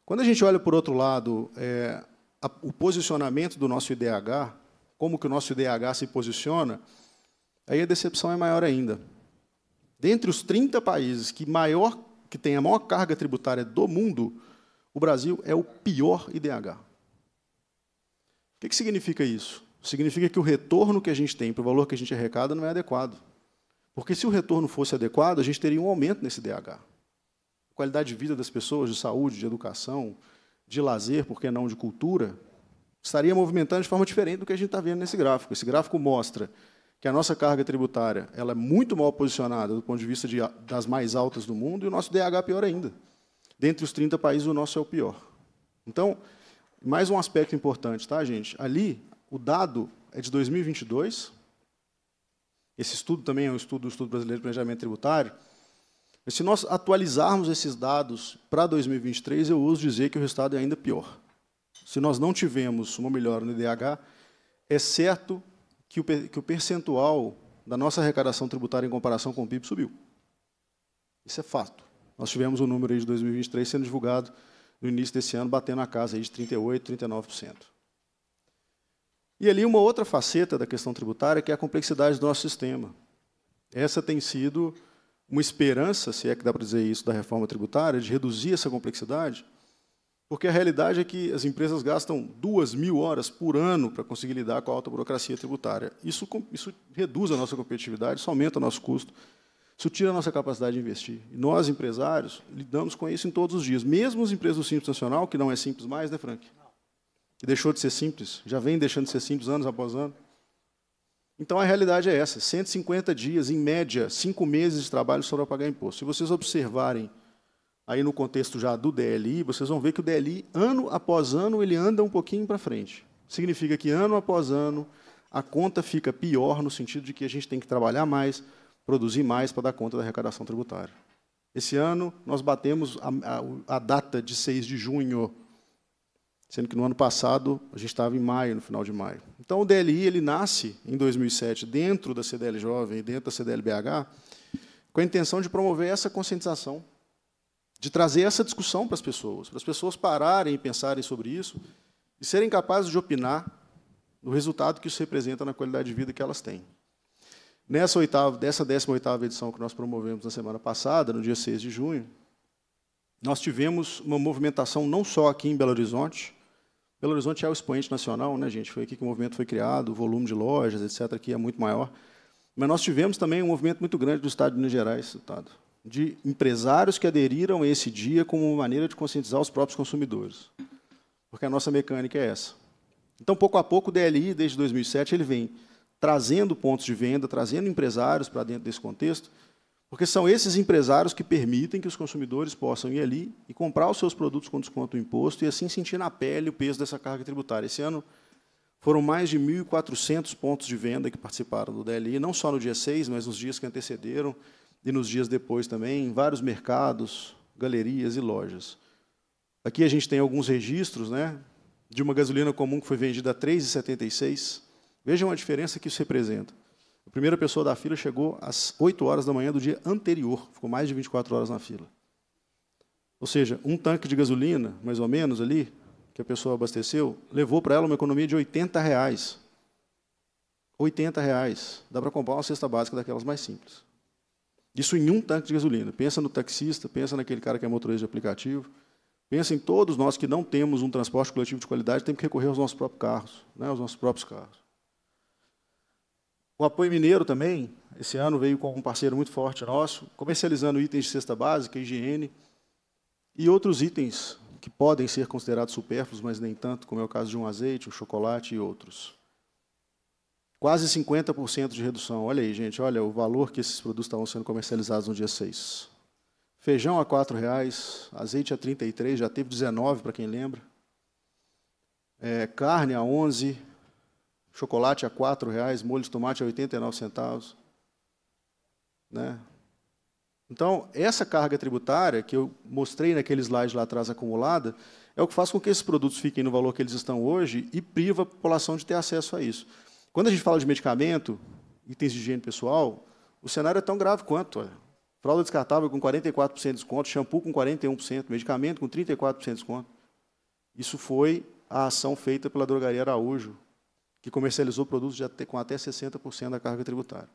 Quando a gente olha, por outro lado, é, a, o posicionamento do nosso IDH, como que o nosso IDH se posiciona, aí a decepção é maior ainda. Dentre os 30 países que, maior, que têm a maior carga tributária do mundo, o Brasil é o pior IDH. O que, que significa isso? Significa que o retorno que a gente tem para o valor que a gente arrecada não é adequado. Porque se o retorno fosse adequado, a gente teria um aumento nesse IDH. A qualidade de vida das pessoas, de saúde, de educação, de lazer, por que não de cultura, estaria movimentando de forma diferente do que a gente está vendo nesse gráfico. Esse gráfico mostra que a nossa carga tributária ela é muito mal posicionada do ponto de vista de, das mais altas do mundo e o nosso DH é pior ainda. Dentre os 30 países, o nosso é o pior. Então, mais um aspecto importante, tá, gente? Ali, o dado é de 2022. Esse estudo também é um estudo do Estudo Brasileiro de Planejamento Tributário. Mas se nós atualizarmos esses dados para 2023, eu uso dizer que o resultado é ainda pior. Se nós não tivermos uma melhora no IDH, é certo que o, que o percentual da nossa arrecadação tributária em comparação com o PIB subiu. Isso é fato. Nós tivemos um número aí de 2023 sendo divulgado no início desse ano, batendo a casa aí de 38%, 39%. E ali uma outra faceta da questão tributária, que é a complexidade do nosso sistema. Essa tem sido uma esperança, se é que dá para dizer isso, da reforma tributária, de reduzir essa complexidade, porque a realidade é que as empresas gastam duas mil horas por ano para conseguir lidar com a alta burocracia tributária. Isso, isso reduz a nossa competitividade, isso aumenta o nosso custo, isso tira a nossa capacidade de investir. E nós, empresários, lidamos com isso em todos os dias. Mesmo as empresas do Simples Nacional, que não é simples mais, né, Frank? Que deixou de ser simples, já vem deixando de ser simples anos após ano. Então, a realidade é essa. 150 dias, em média, cinco meses de trabalho só para pagar imposto. Se vocês observarem aí no contexto já do DLI, vocês vão ver que o DLI, ano após ano, ele anda um pouquinho para frente. Significa que, ano após ano, a conta fica pior no sentido de que a gente tem que trabalhar mais, produzir mais para dar conta da arrecadação tributária. Esse ano, nós batemos a, a, a data de 6 de junho, sendo que no ano passado a gente estava em maio, no final de maio. Então, o DLI ele nasce em 2007 dentro da CDL Jovem, dentro da CDL BH, com a intenção de promover essa conscientização de trazer essa discussão para as pessoas, para as pessoas pararem e pensarem sobre isso e serem capazes de opinar no resultado que isso representa na qualidade de vida que elas têm. Nessa oitava, dessa 18 oitava edição que nós promovemos na semana passada, no dia 6 de junho, nós tivemos uma movimentação não só aqui em Belo Horizonte, Belo Horizonte é o expoente nacional, né, gente? Foi aqui que o movimento foi criado, o volume de lojas, etc., aqui é muito maior. Mas nós tivemos também um movimento muito grande do Estado de Minas Gerais, citado de empresários que aderiram a esse dia como maneira de conscientizar os próprios consumidores. Porque a nossa mecânica é essa. Então, pouco a pouco, o DLI, desde 2007, ele vem trazendo pontos de venda, trazendo empresários para dentro desse contexto, porque são esses empresários que permitem que os consumidores possam ir ali e comprar os seus produtos com desconto do imposto e assim sentir na pele o peso dessa carga tributária. Esse ano foram mais de 1.400 pontos de venda que participaram do DLI, não só no dia 6, mas nos dias que antecederam e nos dias depois também em vários mercados, galerias e lojas. Aqui a gente tem alguns registros, né, de uma gasolina comum que foi vendida a 3,76. Vejam a diferença que isso representa. A primeira pessoa da fila chegou às 8 horas da manhã do dia anterior, ficou mais de 24 horas na fila. Ou seja, um tanque de gasolina, mais ou menos ali, que a pessoa abasteceu, levou para ela uma economia de 80 reais. 80 reais. Dá para comprar uma cesta básica daquelas mais simples. Isso em um tanque de gasolina. Pensa no taxista, pensa naquele cara que é motorista de aplicativo, pensa em todos nós que não temos um transporte coletivo de qualidade, temos que recorrer aos nossos próprios carros, né, aos nossos próprios carros. O apoio mineiro também, esse ano veio com um parceiro muito forte nosso, comercializando itens de cesta básica, higiene e outros itens que podem ser considerados supérfluos, mas nem tanto, como é o caso de um azeite, um chocolate e outros. Quase 50% de redução. Olha aí, gente, olha o valor que esses produtos estavam sendo comercializados no dia 6. Feijão a R$ reais, azeite a R$ 33, já teve 19 para quem lembra. É, carne a 11, chocolate a R$ reais, molho de tomate a 89 centavos. Né? Então, essa carga tributária que eu mostrei naquele slide lá atrás acumulada, é o que faz com que esses produtos fiquem no valor que eles estão hoje e priva a população de ter acesso a isso. Quando a gente fala de medicamento, itens de higiene pessoal, o cenário é tão grave quanto. Olha. Fralda descartável com 44% de desconto, shampoo com 41%, medicamento com 34% de desconto. Isso foi a ação feita pela Drogaria Araújo, que comercializou produtos com até 60% da carga tributária.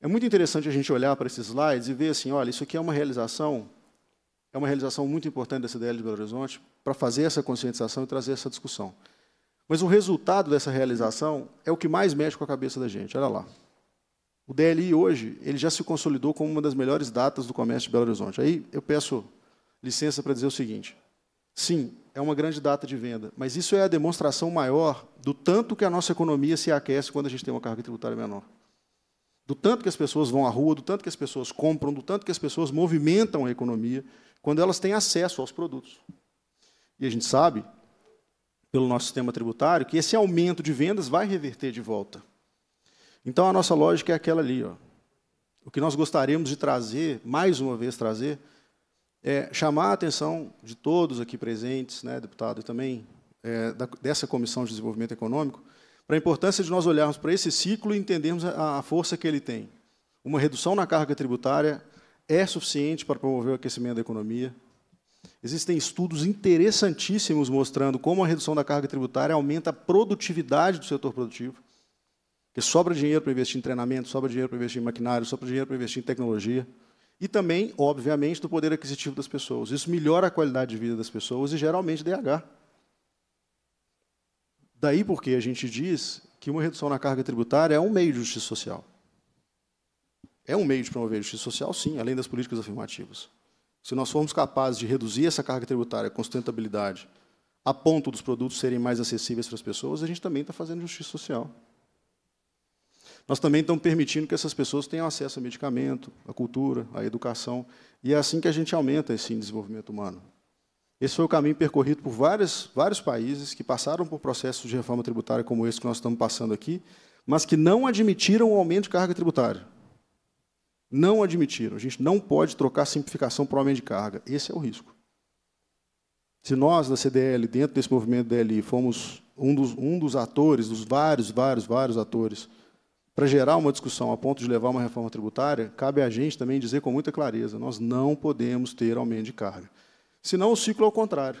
É muito interessante a gente olhar para esses slides e ver assim, olha, isso aqui é uma realização, é uma realização muito importante da CDL de Belo Horizonte para fazer essa conscientização e trazer essa discussão. Mas o resultado dessa realização é o que mais mexe com a cabeça da gente. Olha lá. O DLI hoje, ele já se consolidou como uma das melhores datas do comércio de Belo Horizonte. Aí eu peço licença para dizer o seguinte: sim, é uma grande data de venda, mas isso é a demonstração maior do tanto que a nossa economia se aquece quando a gente tem uma carga tributária menor. Do tanto que as pessoas vão à rua, do tanto que as pessoas compram, do tanto que as pessoas movimentam a economia quando elas têm acesso aos produtos. E a gente sabe pelo nosso sistema tributário, que esse aumento de vendas vai reverter de volta. Então a nossa lógica é aquela ali, ó. O que nós gostaríamos de trazer, mais uma vez trazer, é chamar a atenção de todos aqui presentes, né, deputado, e também é, da, dessa comissão de desenvolvimento econômico, para a importância de nós olharmos para esse ciclo e entendermos a, a força que ele tem. Uma redução na carga tributária é suficiente para promover o aquecimento da economia, Existem estudos interessantíssimos mostrando como a redução da carga tributária aumenta a produtividade do setor produtivo. Porque sobra dinheiro para investir em treinamento, sobra dinheiro para investir em maquinário, sobra dinheiro para investir em tecnologia. E também, obviamente, do poder aquisitivo das pessoas. Isso melhora a qualidade de vida das pessoas e, geralmente, DH. Daí porque a gente diz que uma redução na carga tributária é um meio de justiça social. É um meio de promover justiça social, sim, além das políticas afirmativas. Se nós formos capazes de reduzir essa carga tributária com sustentabilidade, a ponto dos produtos serem mais acessíveis para as pessoas, a gente também está fazendo justiça social. Nós também estamos permitindo que essas pessoas tenham acesso a medicamento, à cultura, à educação. E é assim que a gente aumenta esse desenvolvimento humano. Esse foi o caminho percorrido por vários, vários países que passaram por processos de reforma tributária como esse que nós estamos passando aqui, mas que não admitiram o aumento de carga tributária não admitiram. A gente não pode trocar simplificação por aumento de carga. Esse é o risco. Se nós, da CDL, dentro desse movimento DLI, fomos um dos, um dos atores, dos vários, vários, vários atores, para gerar uma discussão a ponto de levar uma reforma tributária, cabe a gente também dizer com muita clareza: nós não podemos ter aumento de carga. Senão o ciclo é o contrário.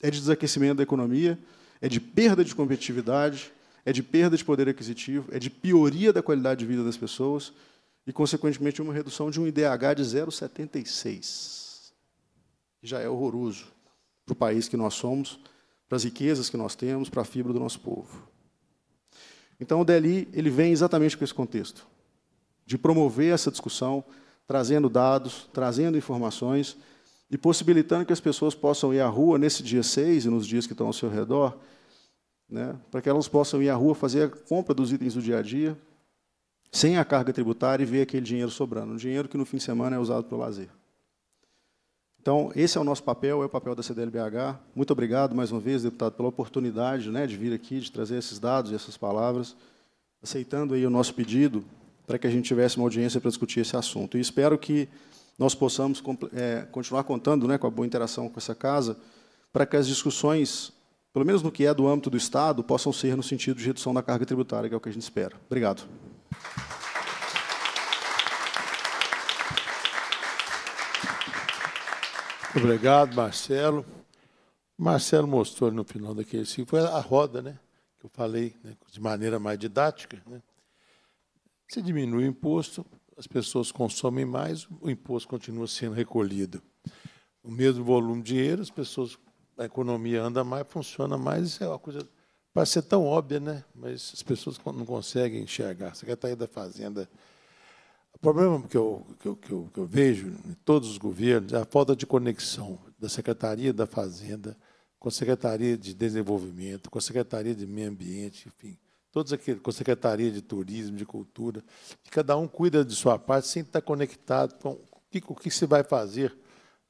É de desaquecimento da economia, é de perda de competitividade, é de perda de poder aquisitivo, é de pioria da qualidade de vida das pessoas e, consequentemente, uma redução de um IDH de 0,76, que já é horroroso para o país que nós somos, para as riquezas que nós temos, para a fibra do nosso povo. Então, o DLI ele vem exatamente com esse contexto, de promover essa discussão, trazendo dados, trazendo informações e possibilitando que as pessoas possam ir à rua nesse dia 6 e nos dias que estão ao seu redor, né, para que elas possam ir à rua fazer a compra dos itens do dia a dia, sem a carga tributária e ver aquele dinheiro sobrando. Um dinheiro que no fim de semana é usado para o lazer. Então, esse é o nosso papel, é o papel da CDLBH. Muito obrigado mais uma vez, deputado, pela oportunidade né, de vir aqui, de trazer esses dados e essas palavras, aceitando aí o nosso pedido para que a gente tivesse uma audiência para discutir esse assunto. E espero que nós possamos é, continuar contando né, com a boa interação com essa casa, para que as discussões, pelo menos no que é do âmbito do Estado, possam ser no sentido de redução da carga tributária, que é o que a gente espera. Obrigado. Obrigado, Marcelo. Marcelo mostrou no final daquele ciclo, foi a roda, né? Que eu falei né, de maneira mais didática. Né? diminui o imposto, as pessoas consomem mais, o imposto continua sendo recolhido. O mesmo volume de dinheiro, as pessoas, a economia anda mais, funciona mais, isso é uma coisa Parece ser tão óbvia, né? Mas as pessoas não conseguem enxergar. A Secretaria da Fazenda. O problema que eu, que eu, que eu, que eu vejo em todos os governos é a falta de conexão da Secretaria da Fazenda com a Secretaria de Desenvolvimento, com a Secretaria de Meio Ambiente, enfim, todos aqueles, com a Secretaria de Turismo, de Cultura, que cada um cuida de sua parte sem estar conectado com o que, o que se vai fazer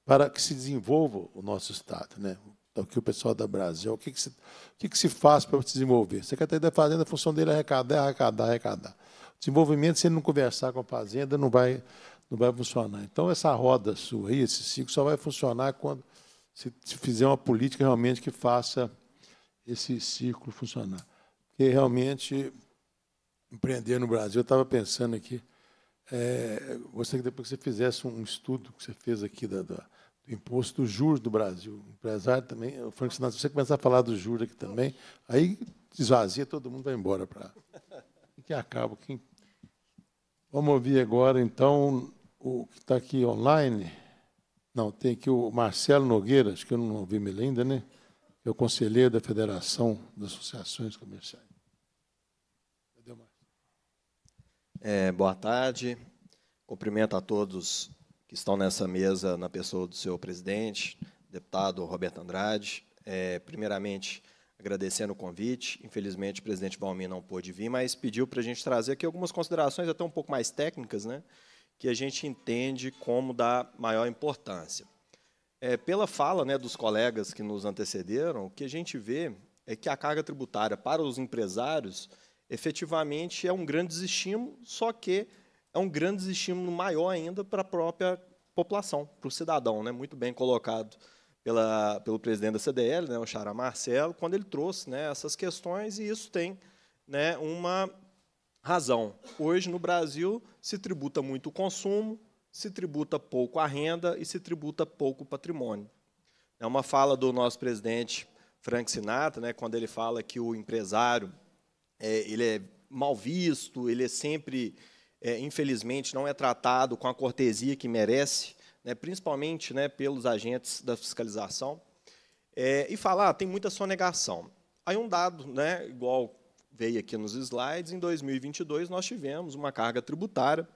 para que se desenvolva o nosso Estado. Né? O então, que o pessoal da Brasil, o que, que, se, o que, que se faz para se desenvolver? A Secretaria da Fazenda, a função dele é arrecadar, arrecadar, arrecadar. Desenvolvimento, se ele não conversar com a Fazenda, não vai, não vai funcionar. Então, essa roda sua aí, esse ciclo, só vai funcionar quando se, se fizer uma política realmente que faça esse ciclo funcionar. Porque realmente empreender no Brasil, eu estava pensando aqui, é, gostaria que depois que você fizesse um estudo que você fez aqui da, da imposto dos juros do Brasil. O empresário também, o Frank Sinatra, se você começar a falar dos juros aqui também, aí esvazia, todo mundo vai embora para [LAUGHS] que acaba. Quem... Vamos ouvir agora, então, o que está aqui online. Não, tem aqui o Marcelo Nogueira, acho que eu não ouvi ele ainda, né? É o conselheiro da Federação das Associações Comerciais. É, boa tarde. Cumprimento a todos que estão nessa mesa na pessoa do seu presidente, deputado Roberto Andrade. É, primeiramente, agradecendo o convite. Infelizmente, o presidente Valmir não pôde vir, mas pediu para a gente trazer aqui algumas considerações até um pouco mais técnicas, né, que a gente entende como dar maior importância. É, pela fala né, dos colegas que nos antecederam, o que a gente vê é que a carga tributária para os empresários efetivamente é um grande desestímulo, só que é um grande estímulo maior ainda para a própria população, para o cidadão, né? muito bem colocado pela, pelo presidente da CDL, né, o Chara Marcelo, quando ele trouxe né, essas questões, e isso tem né, uma razão. Hoje, no Brasil, se tributa muito o consumo, se tributa pouco a renda e se tributa pouco o patrimônio. É uma fala do nosso presidente Frank Sinatra, né, quando ele fala que o empresário é, ele é mal visto, ele é sempre é, infelizmente, não é tratado com a cortesia que merece, né, principalmente né, pelos agentes da fiscalização, é, e falar, ah, tem muita sonegação. Aí um dado, né, igual veio aqui nos slides, em 2022 nós tivemos uma carga tributária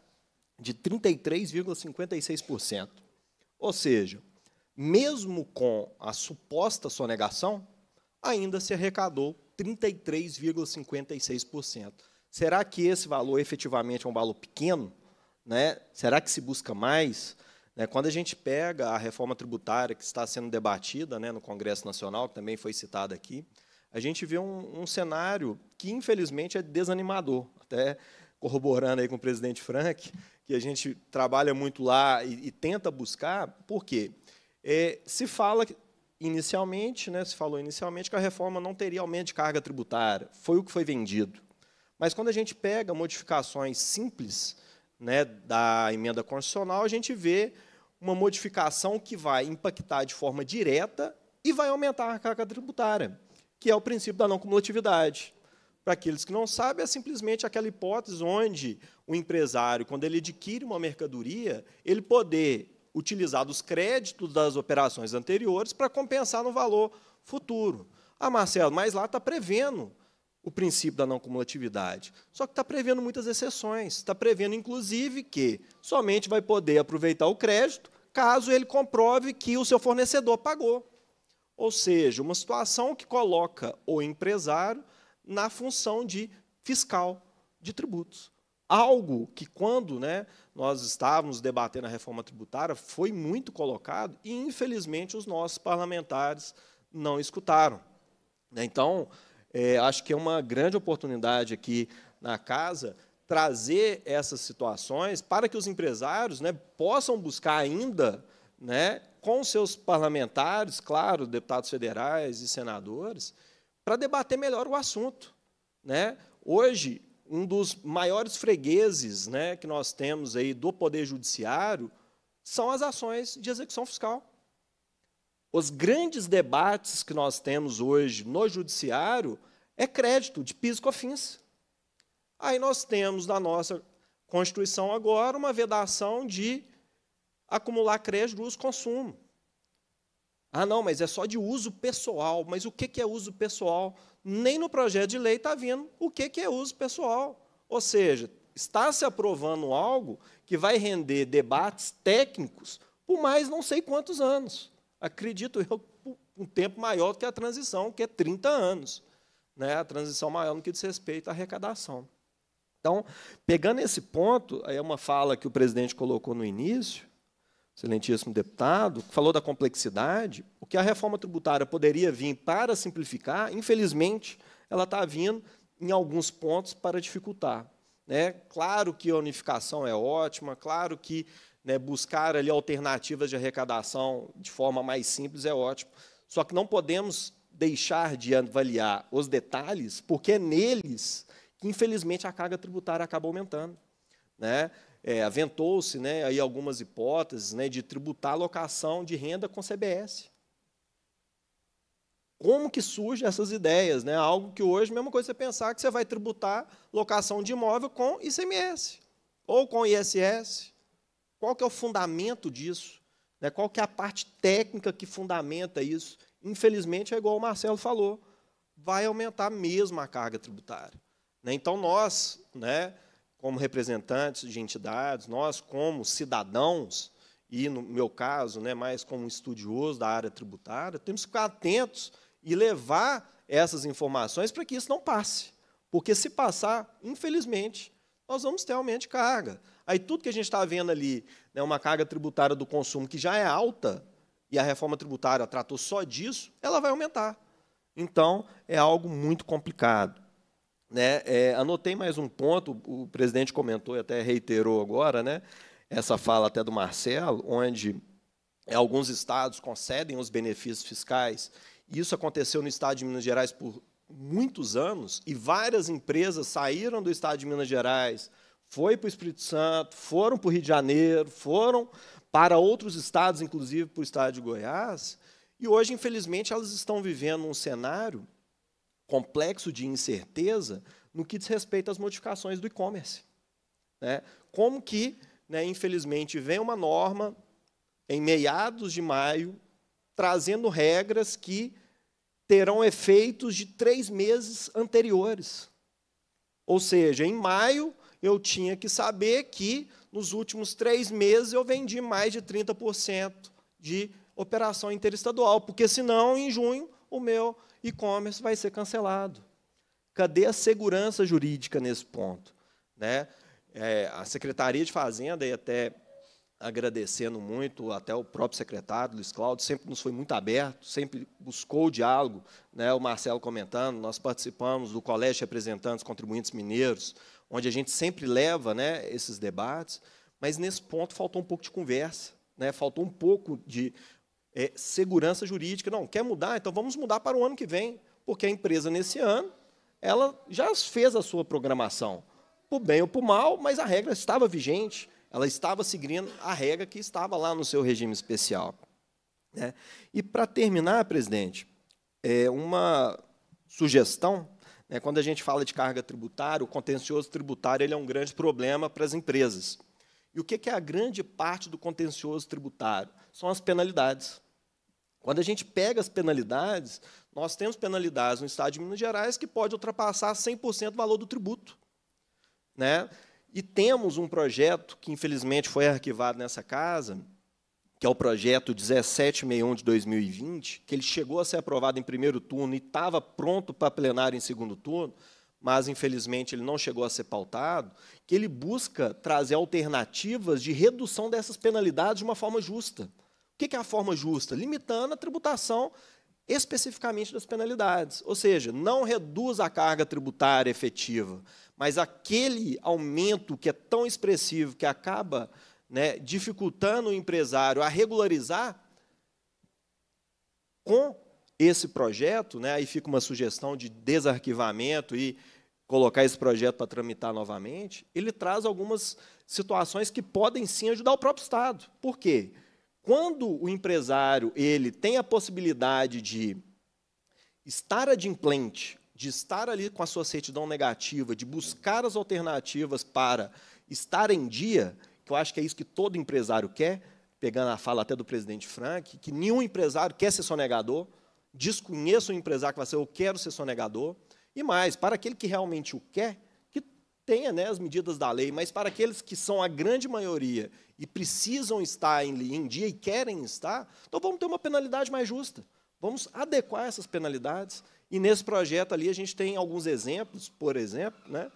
de 33,56%. Ou seja, mesmo com a suposta sonegação, ainda se arrecadou 33,56%. Será que esse valor efetivamente é um valor pequeno? Né? Será que se busca mais? Né? Quando a gente pega a reforma tributária que está sendo debatida né, no Congresso Nacional, que também foi citada aqui, a gente vê um, um, cenário que, infelizmente, é desanimador. Até corroborando aí com o presidente Frank, que a gente trabalha muito lá e, e tenta buscar, por quê? É, se fala inicialmente, né, se falou inicialmente que a reforma não teria aumento de carga tributária. Foi o que foi vendido. Mas quando a gente pega modificações simples né, da emenda constitucional, a gente vê uma modificação que vai impactar de forma direta e vai aumentar a carga tributária, que é o princípio da não cumulatividade. Para aqueles que não sabem, é simplesmente aquela hipótese onde o empresário, quando ele adquire uma mercadoria, ele poder utilizar os créditos das operações anteriores para compensar no valor futuro. Ah, Marcelo, mas lá está prevendo o princípio da não cumulatividade. Só que está prevendo muitas exceções. Está prevendo, inclusive, que somente vai poder aproveitar o crédito caso ele comprove que o seu fornecedor pagou. Ou seja, uma situação que coloca o empresário na função de fiscal de tributos. Algo que, quando né, nós estávamos debatendo a reforma tributária, foi muito colocado e, infelizmente, os nossos parlamentares não escutaram. Né. Então, é, acho que é uma grande oportunidade aqui na casa trazer essas situações para que os empresários né, possam buscar ainda, né, com seus parlamentares, claro, deputados federais e senadores, para debater melhor o assunto. Né? Hoje, um dos maiores fregueses né, que nós temos aí do Poder Judiciário são as ações de execução fiscal. Os grandes debates que nós temos hoje no judiciário é crédito de pis afins. Aí nós temos na nossa Constituição agora uma vedação de acumular crédito do uso consumo. Ah, não, mas é só de uso pessoal. Mas o que é uso pessoal? Nem no projeto de lei está vindo o que é uso pessoal. Ou seja, está se aprovando algo que vai render debates técnicos por mais não sei quantos anos acredito eu, um tempo maior do que a transição, que é 30 anos. Né? A transição maior no que diz respeito à arrecadação. Então, pegando esse ponto, é uma fala que o presidente colocou no início, excelentíssimo deputado, falou da complexidade, o que a reforma tributária poderia vir para simplificar, infelizmente, ela está vindo em alguns pontos para dificultar. Né? Claro que a unificação é ótima, claro que né, buscar ali alternativas de arrecadação de forma mais simples é ótimo. Só que não podemos deixar de avaliar os detalhes, porque é neles que, infelizmente, a carga tributária acaba aumentando. Né? É, Aventou-se né, aí algumas hipóteses né, de tributar a locação de renda com CBS. Como que surgem essas ideias? Né? Algo que hoje, mesma coisa você pensar que você vai tributar locação de imóvel com ICMS ou com ISS. Qual que é o fundamento disso? Né? Qual que é a parte técnica que fundamenta isso? Infelizmente, é igual o Marcelo falou, vai aumentar mesmo a carga tributária. Né? Então, nós, né, como representantes de entidades, nós, como cidadãos, e no meu caso, mais como estudioso da área tributária, temos que ficar atentos e levar essas informações para que isso não passe. Porque se passar, infelizmente, nós vamos ter aumento de carga. Aí tudo que a gente está vendo ali, né, uma carga tributária do consumo que já é alta, e a reforma tributária tratou só disso, ela vai aumentar. Então, é algo muito complicado. Né? É, anotei mais um ponto, o presidente comentou e até reiterou agora, né, essa fala até do Marcelo, onde alguns estados concedem os benefícios fiscais. Isso aconteceu no estado de Minas Gerais por muitos anos, e várias empresas saíram do estado de Minas Gerais foi para o Espírito Santo, foram para o Rio de Janeiro, foram para outros estados, inclusive para o estado de Goiás, e hoje, infelizmente, elas estão vivendo um cenário complexo de incerteza no que diz respeito às modificações do e-commerce. Né? Como que, né, infelizmente, vem uma norma em meados de maio trazendo regras que terão efeitos de três meses anteriores. Ou seja, em maio, eu tinha que saber que nos últimos três meses eu vendi mais de 30% de operação interestadual, porque senão em junho o meu e-commerce vai ser cancelado. Cadê a segurança jurídica nesse ponto? Né? É, a Secretaria de Fazenda, e até agradecendo muito, até o próprio secretário, Luiz Cláudio, sempre nos foi muito aberto, sempre buscou o diálogo. Né? O Marcelo comentando, nós participamos do Colégio de Representantes Contribuintes Mineiros, onde a gente sempre leva né, esses debates, mas nesse ponto faltou um pouco de conversa, né, faltou um pouco de é, segurança jurídica. Não, quer mudar? Então vamos mudar para o ano que vem, porque a empresa, nesse ano, ela já fez a sua programação, por bem ou por mal, mas a regra estava vigente, ela estava seguindo a regra que estava lá no seu regime especial. Né? E, para terminar, presidente, é uma sugestão é, quando a gente fala de carga tributária, o contencioso tributário ele é um grande problema para as empresas. E o que é a grande parte do contencioso tributário? São as penalidades. Quando a gente pega as penalidades, nós temos penalidades no Estado de Minas Gerais que pode ultrapassar 100% do valor do tributo. Né? E temos um projeto que, infelizmente, foi arquivado nessa casa, que é o projeto 1761 de 2020, que ele chegou a ser aprovado em primeiro turno e estava pronto para plenário em segundo turno, mas infelizmente ele não chegou a ser pautado, que ele busca trazer alternativas de redução dessas penalidades de uma forma justa. O que é a forma justa? Limitando a tributação especificamente das penalidades, ou seja, não reduz a carga tributária efetiva, mas aquele aumento que é tão expressivo que acaba né, dificultando o empresário a regularizar com esse projeto, né, aí fica uma sugestão de desarquivamento e colocar esse projeto para tramitar novamente, ele traz algumas situações que podem sim ajudar o próprio Estado. Por quê? Quando o empresário ele tem a possibilidade de estar adimplente, de estar ali com a sua certidão negativa, de buscar as alternativas para estar em dia, eu acho que é isso que todo empresário quer, pegando a fala até do presidente Frank, que nenhum empresário quer ser sonegador, desconheço um empresário que vai ser, eu quero ser sonegador, e mais, para aquele que realmente o quer, que tenha né, as medidas da lei, mas para aqueles que são a grande maioria e precisam estar em, em dia e querem estar, então vamos ter uma penalidade mais justa. Vamos adequar essas penalidades, e nesse projeto ali a gente tem alguns exemplos, por exemplo, né,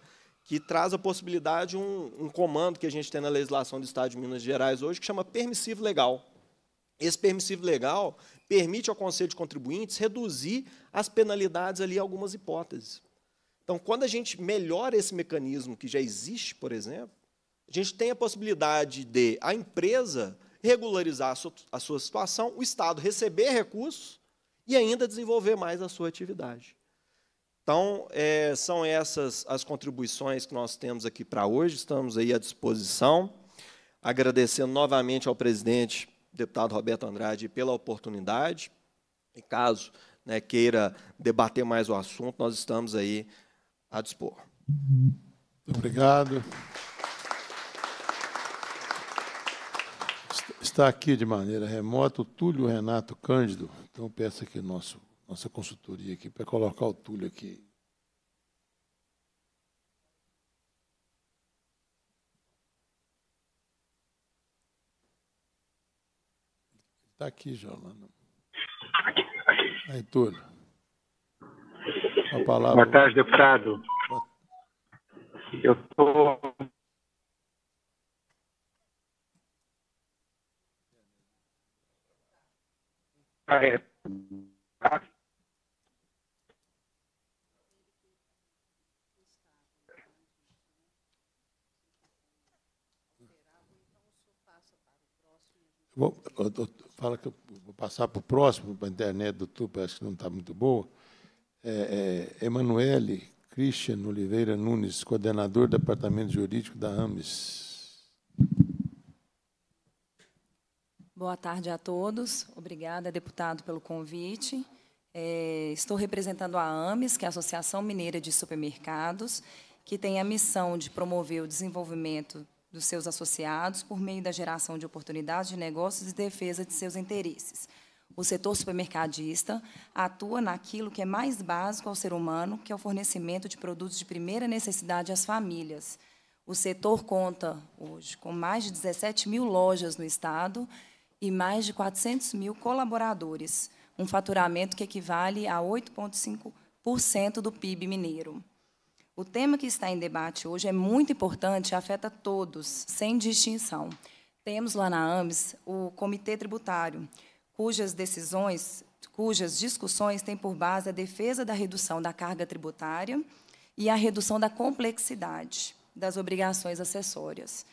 que traz a possibilidade, um, um comando que a gente tem na legislação do Estado de Minas Gerais hoje, que chama permissivo legal. Esse permissivo legal permite ao Conselho de Contribuintes reduzir as penalidades ali algumas hipóteses. Então, quando a gente melhora esse mecanismo que já existe, por exemplo, a gente tem a possibilidade de a empresa regularizar a sua, a sua situação, o Estado receber recursos e ainda desenvolver mais a sua atividade. Então, é, são essas as contribuições que nós temos aqui para hoje, estamos aí à disposição. Agradecendo novamente ao presidente, deputado Roberto Andrade, pela oportunidade. E caso né, queira debater mais o assunto, nós estamos aí a dispor. Muito obrigado. Está aqui de maneira remota o Túlio Renato Cândido. Então, peço aqui nosso nossa consultoria aqui para colocar o Túlio aqui. Está aqui já, mano. Aí, Túlio. A palavra. Boa tarde, deputado. Boa... Eu estou tô... Ah, é, Vou, fala que eu vou passar para o próximo, para a internet do YouTube acho que não está muito boa. É, é, Emanuele Christian Oliveira Nunes, coordenador do Departamento Jurídico da AMES. Boa tarde a todos. Obrigada, deputado, pelo convite. É, estou representando a AMES, que é a Associação Mineira de Supermercados, que tem a missão de promover o desenvolvimento dos seus associados por meio da geração de oportunidades de negócios e defesa de seus interesses. O setor supermercadista atua naquilo que é mais básico ao ser humano, que é o fornecimento de produtos de primeira necessidade às famílias. O setor conta hoje com mais de 17 mil lojas no Estado e mais de 400 mil colaboradores, um faturamento que equivale a 8,5% do PIB mineiro. O tema que está em debate hoje é muito importante, afeta todos, sem distinção. Temos lá na AMES o Comitê Tributário, cujas decisões, cujas discussões têm por base a defesa da redução da carga tributária e a redução da complexidade das obrigações acessórias.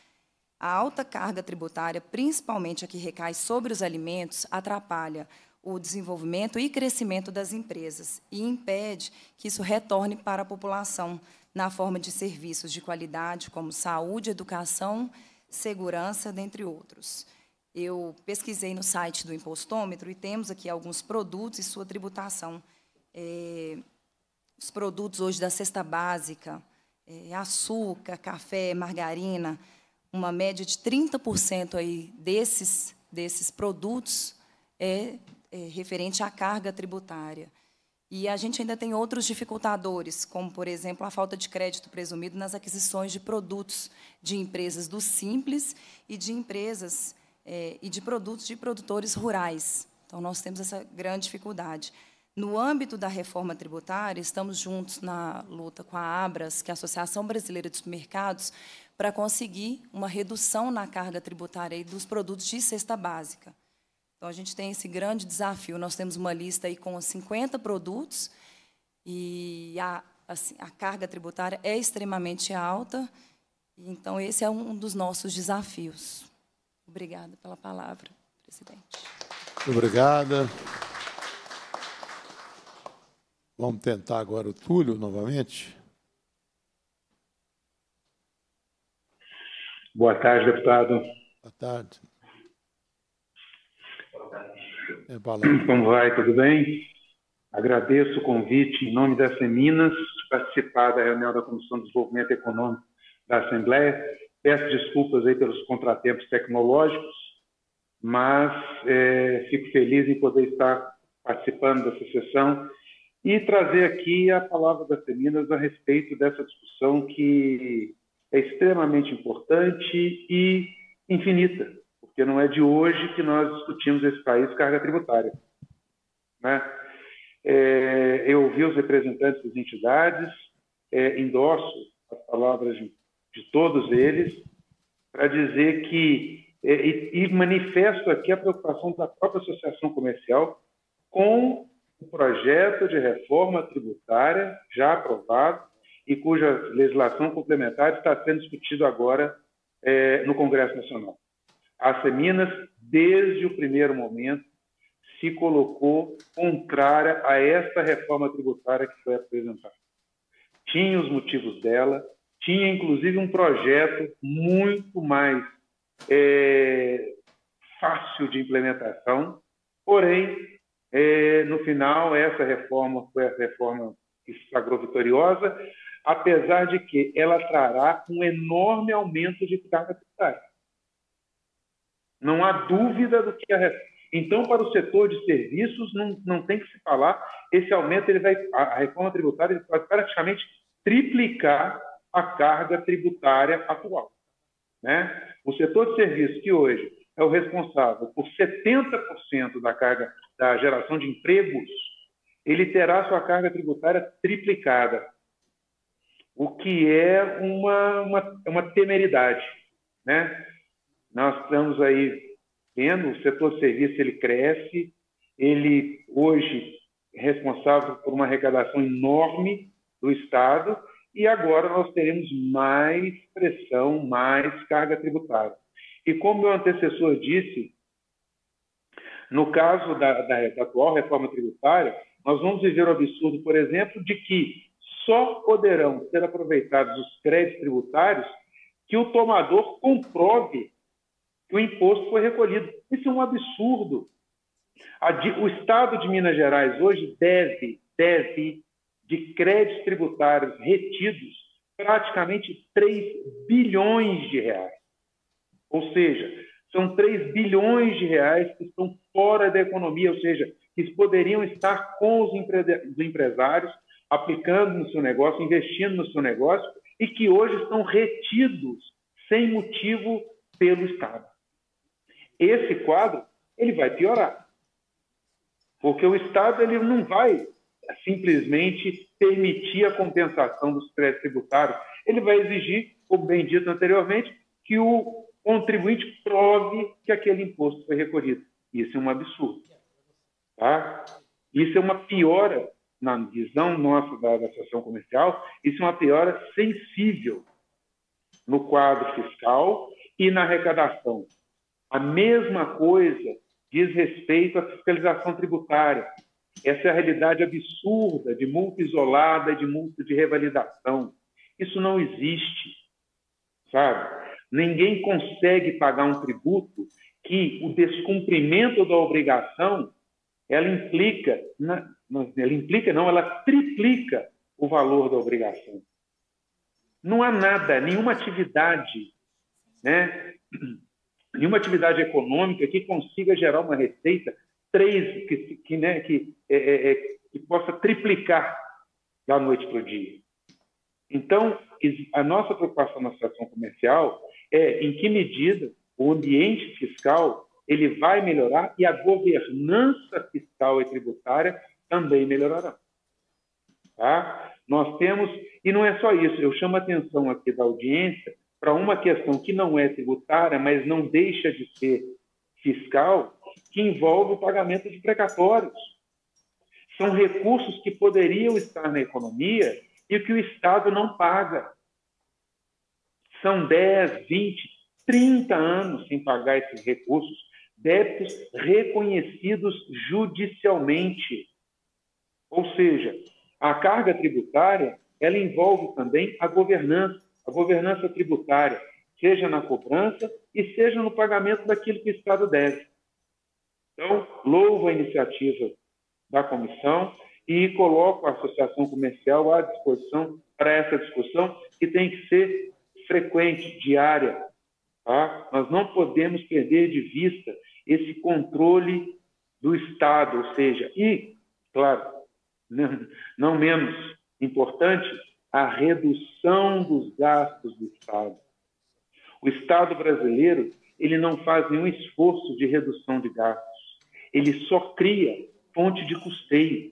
A alta carga tributária, principalmente a que recai sobre os alimentos, atrapalha o desenvolvimento e crescimento das empresas e impede que isso retorne para a população na forma de serviços de qualidade, como saúde, educação, segurança, dentre outros. Eu pesquisei no site do Impostômetro e temos aqui alguns produtos e sua tributação. É, os produtos hoje da cesta básica, é, açúcar, café, margarina, uma média de 30% aí desses, desses produtos é é, referente à carga tributária. E a gente ainda tem outros dificultadores, como, por exemplo, a falta de crédito presumido nas aquisições de produtos de empresas do Simples e de empresas é, e de produtos de produtores rurais. Então, nós temos essa grande dificuldade. No âmbito da reforma tributária, estamos juntos na luta com a Abras, que é a Associação Brasileira de Supermercados, para conseguir uma redução na carga tributária dos produtos de cesta básica. Então, a gente tem esse grande desafio. Nós temos uma lista aí com 50 produtos e a, assim, a carga tributária é extremamente alta. Então, esse é um dos nossos desafios. Obrigada pela palavra, presidente. Muito obrigada. Vamos tentar agora o Túlio novamente. Boa tarde, deputado. Boa tarde. É, Como vai? Tudo bem? Agradeço o convite, em nome da Seminas, de participar da reunião da Comissão de Desenvolvimento Econômico da Assembleia. Peço desculpas aí pelos contratempos tecnológicos, mas é, fico feliz em poder estar participando dessa sessão e trazer aqui a palavra das Seminas a respeito dessa discussão que é extremamente importante e infinita porque não é de hoje que nós discutimos esse país carga tributária. Né? É, eu ouvi os representantes das entidades, é, endosso as palavras de, de todos eles, para dizer que, é, e, e manifesto aqui a preocupação da própria associação comercial com o projeto de reforma tributária já aprovado e cuja legislação complementar está sendo discutido agora é, no Congresso Nacional. As Seminas, desde o primeiro momento, se colocou contrária a essa reforma tributária que foi apresentada. Tinha os motivos dela, tinha inclusive um projeto muito mais é, fácil de implementação, porém, é, no final, essa reforma foi a reforma que sagrou vitoriosa, apesar de que ela trará um enorme aumento de carga tributária. Não há dúvida do que é a Então, para o setor de serviços, não, não tem que se falar. Esse aumento, ele vai, a reforma tributária ele vai praticamente triplicar a carga tributária atual. Né? O setor de serviços, que hoje é o responsável por 70% da carga da geração de empregos, ele terá sua carga tributária triplicada, o que é uma, uma, é uma temeridade. Né? Nós estamos aí vendo o setor serviço ele cresce, ele hoje é responsável por uma arrecadação enorme do Estado e agora nós teremos mais pressão, mais carga tributária. E como meu antecessor disse, no caso da, da, da atual reforma tributária, nós vamos viver o absurdo, por exemplo, de que só poderão ser aproveitados os créditos tributários que o tomador comprove e o imposto foi recolhido. Isso é um absurdo. O Estado de Minas Gerais hoje deve, deve de créditos tributários retidos praticamente 3 bilhões de reais. Ou seja, são 3 bilhões de reais que estão fora da economia, ou seja, que poderiam estar com os, os empresários aplicando no seu negócio, investindo no seu negócio e que hoje estão retidos sem motivo pelo Estado esse quadro ele vai piorar. Porque o Estado ele não vai simplesmente permitir a compensação dos créditos tributários. Ele vai exigir, como bem dito anteriormente, que o contribuinte prove que aquele imposto foi recolhido. Isso é um absurdo. Tá? Isso é uma piora, na visão nossa da Associação Comercial, isso é uma piora sensível no quadro fiscal e na arrecadação a mesma coisa diz respeito à fiscalização tributária. Essa é a realidade absurda de multa isolada, de multa de revalidação. Isso não existe, sabe? Ninguém consegue pagar um tributo que o descumprimento da obrigação ela implica, na, ela implica não, ela triplica o valor da obrigação. Não há nada, nenhuma atividade, né? nenhuma atividade econômica que consiga gerar uma receita três que, que, né, que, é, é, é que possa triplicar da noite para o dia. Então, a nossa preocupação na situação comercial é em que medida o ambiente fiscal ele vai melhorar e a governança fiscal e tributária também melhorará. Tá? Nós temos, e não é só isso, eu chamo a atenção aqui da audiência para uma questão que não é tributária, mas não deixa de ser fiscal, que envolve o pagamento de precatórios. São recursos que poderiam estar na economia e que o Estado não paga. São 10, 20, 30 anos sem pagar esses recursos, débitos reconhecidos judicialmente. Ou seja, a carga tributária ela envolve também a governança, a governança tributária, seja na cobrança e seja no pagamento daquilo que o Estado deve. Então, louvo a iniciativa da comissão e coloco a Associação Comercial à disposição para essa discussão, que tem que ser frequente, diária. Tá? Nós não podemos perder de vista esse controle do Estado, ou seja, e, claro, [LAUGHS] não menos importante, a redução dos gastos do Estado. O Estado brasileiro ele não faz nenhum esforço de redução de gastos. Ele só cria fonte de custeio.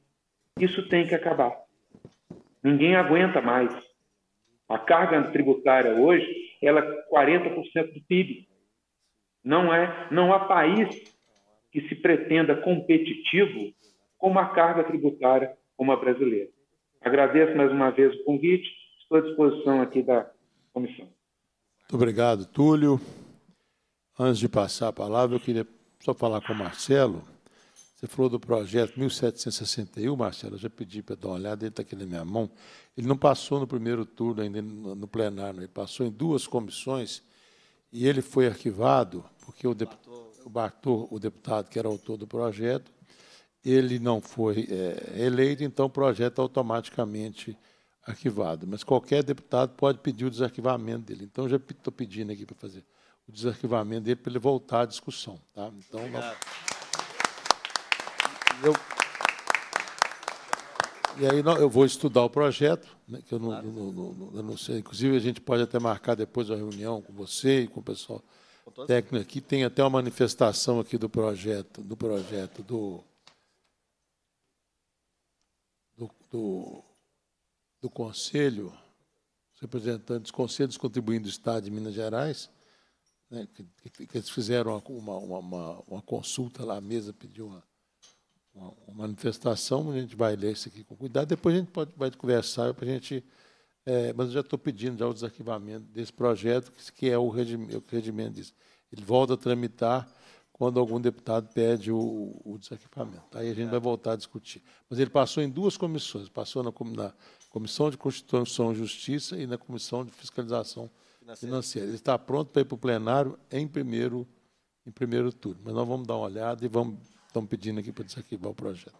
Isso tem que acabar. Ninguém aguenta mais. A carga tributária hoje ela é 40% do PIB. Não é, não há país que se pretenda competitivo com uma carga tributária como a brasileira. Agradeço mais uma vez o convite, estou à disposição aqui da comissão. Muito obrigado, Túlio. Antes de passar a palavra, eu queria só falar com o Marcelo. Você falou do projeto 1761, Marcelo, eu já pedi para dar uma olhada, ele está aqui na minha mão. Ele não passou no primeiro turno ainda no plenário, ele passou em duas comissões e ele foi arquivado porque o, o, Bartô, o deputado que era autor do projeto, ele não foi é, eleito, então o projeto é automaticamente arquivado. Mas qualquer deputado pode pedir o desarquivamento dele. Então, já estou pedindo aqui para fazer o desarquivamento dele para ele voltar à discussão. Tá? Então, Obrigado. Eu... E aí eu vou estudar o projeto, né, que eu não, claro. não, não, não, sei. Inclusive, a gente pode até marcar depois a reunião com você e com o pessoal com técnico aqui. Tem até uma manifestação aqui do projeto, do projeto do do, do Conselho, os representantes, Conselhos Contribuindo do Estado de Minas Gerais, né, que, que, eles fizeram uma, uma, uma, consulta lá, a mesa pediu uma, uma, uma, manifestação, a gente vai ler isso aqui com cuidado, depois a gente pode, vai conversar para a gente. É, mas eu já estou pedindo já o desarquivamento desse projeto, que, que é o regimento, o regimento disso. Ele volta a tramitar quando algum deputado pede o, o desarquivamento. Aí a gente vai voltar a discutir. Mas ele passou em duas comissões, passou na, na Comissão de Constituição e Justiça e na Comissão de Fiscalização Financeira. Financeira. Ele está pronto para ir para o plenário em primeiro, em primeiro turno. Mas nós vamos dar uma olhada e vamos, estamos pedindo aqui para desarquivar o projeto.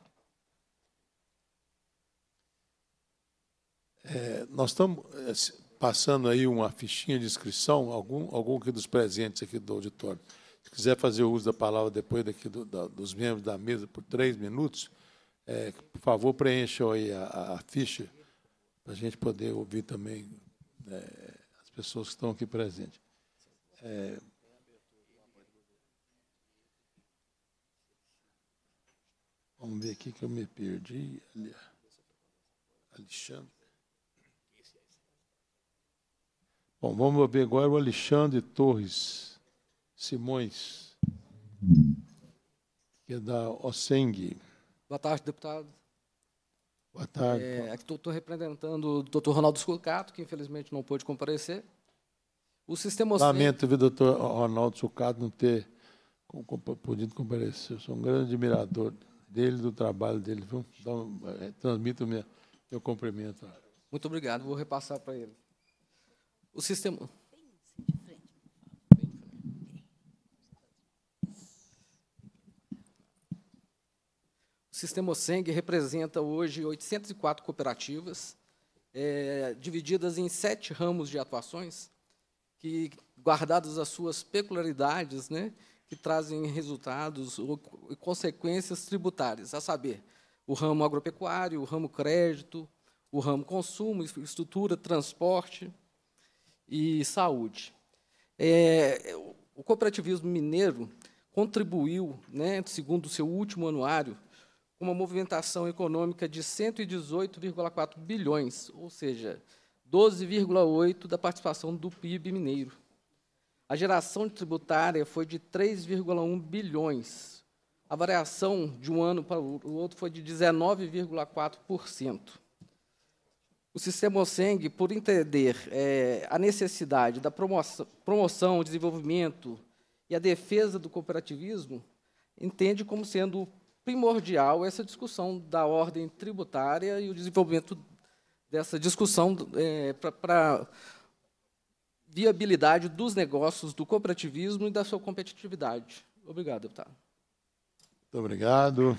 É, nós estamos é, passando aí uma fichinha de inscrição, algum, algum aqui dos presentes aqui do auditório. Se quiser fazer uso da palavra depois daqui do, da, dos membros da mesa por três minutos, é, por favor, preencham aí a, a, a ficha para a gente poder ouvir também é, as pessoas que estão aqui presentes. É, vamos ver aqui que eu me perdi. Alexandre. Bom, vamos ver agora o Alexandre Torres. Simões, que é da OSENG. Boa tarde, deputado. Boa tarde. É, aqui estou representando o doutor Ronaldo Sucato, que infelizmente não pôde comparecer. O sistema OSENG... Lamento, o doutor Ronaldo Sucato, não ter podido comparecer. Eu sou um grande admirador dele, do trabalho dele. Viu? Então, é, transmito meu, meu cumprimento. Muito obrigado, vou repassar para ele. O sistema... Sistema Seng representa hoje 804 cooperativas, é, divididas em sete ramos de atuações, que, guardadas as suas peculiaridades, né, que trazem resultados ou consequências tributárias, a saber, o ramo agropecuário, o ramo crédito, o ramo consumo, infraestrutura, transporte e saúde. É, o cooperativismo mineiro contribuiu, né, segundo o seu último anuário, uma movimentação econômica de 118,4 bilhões, ou seja, 12,8 da participação do PIB mineiro. A geração tributária foi de 3,1 bilhões. A variação de um ano para o outro foi de 19,4%. O sistema OSENG, por entender é, a necessidade da promoção, promoção, desenvolvimento e a defesa do cooperativismo, entende como sendo primordial essa discussão da ordem tributária e o desenvolvimento dessa discussão é, para viabilidade dos negócios do cooperativismo e da sua competitividade. Obrigado, deputado. Muito obrigado.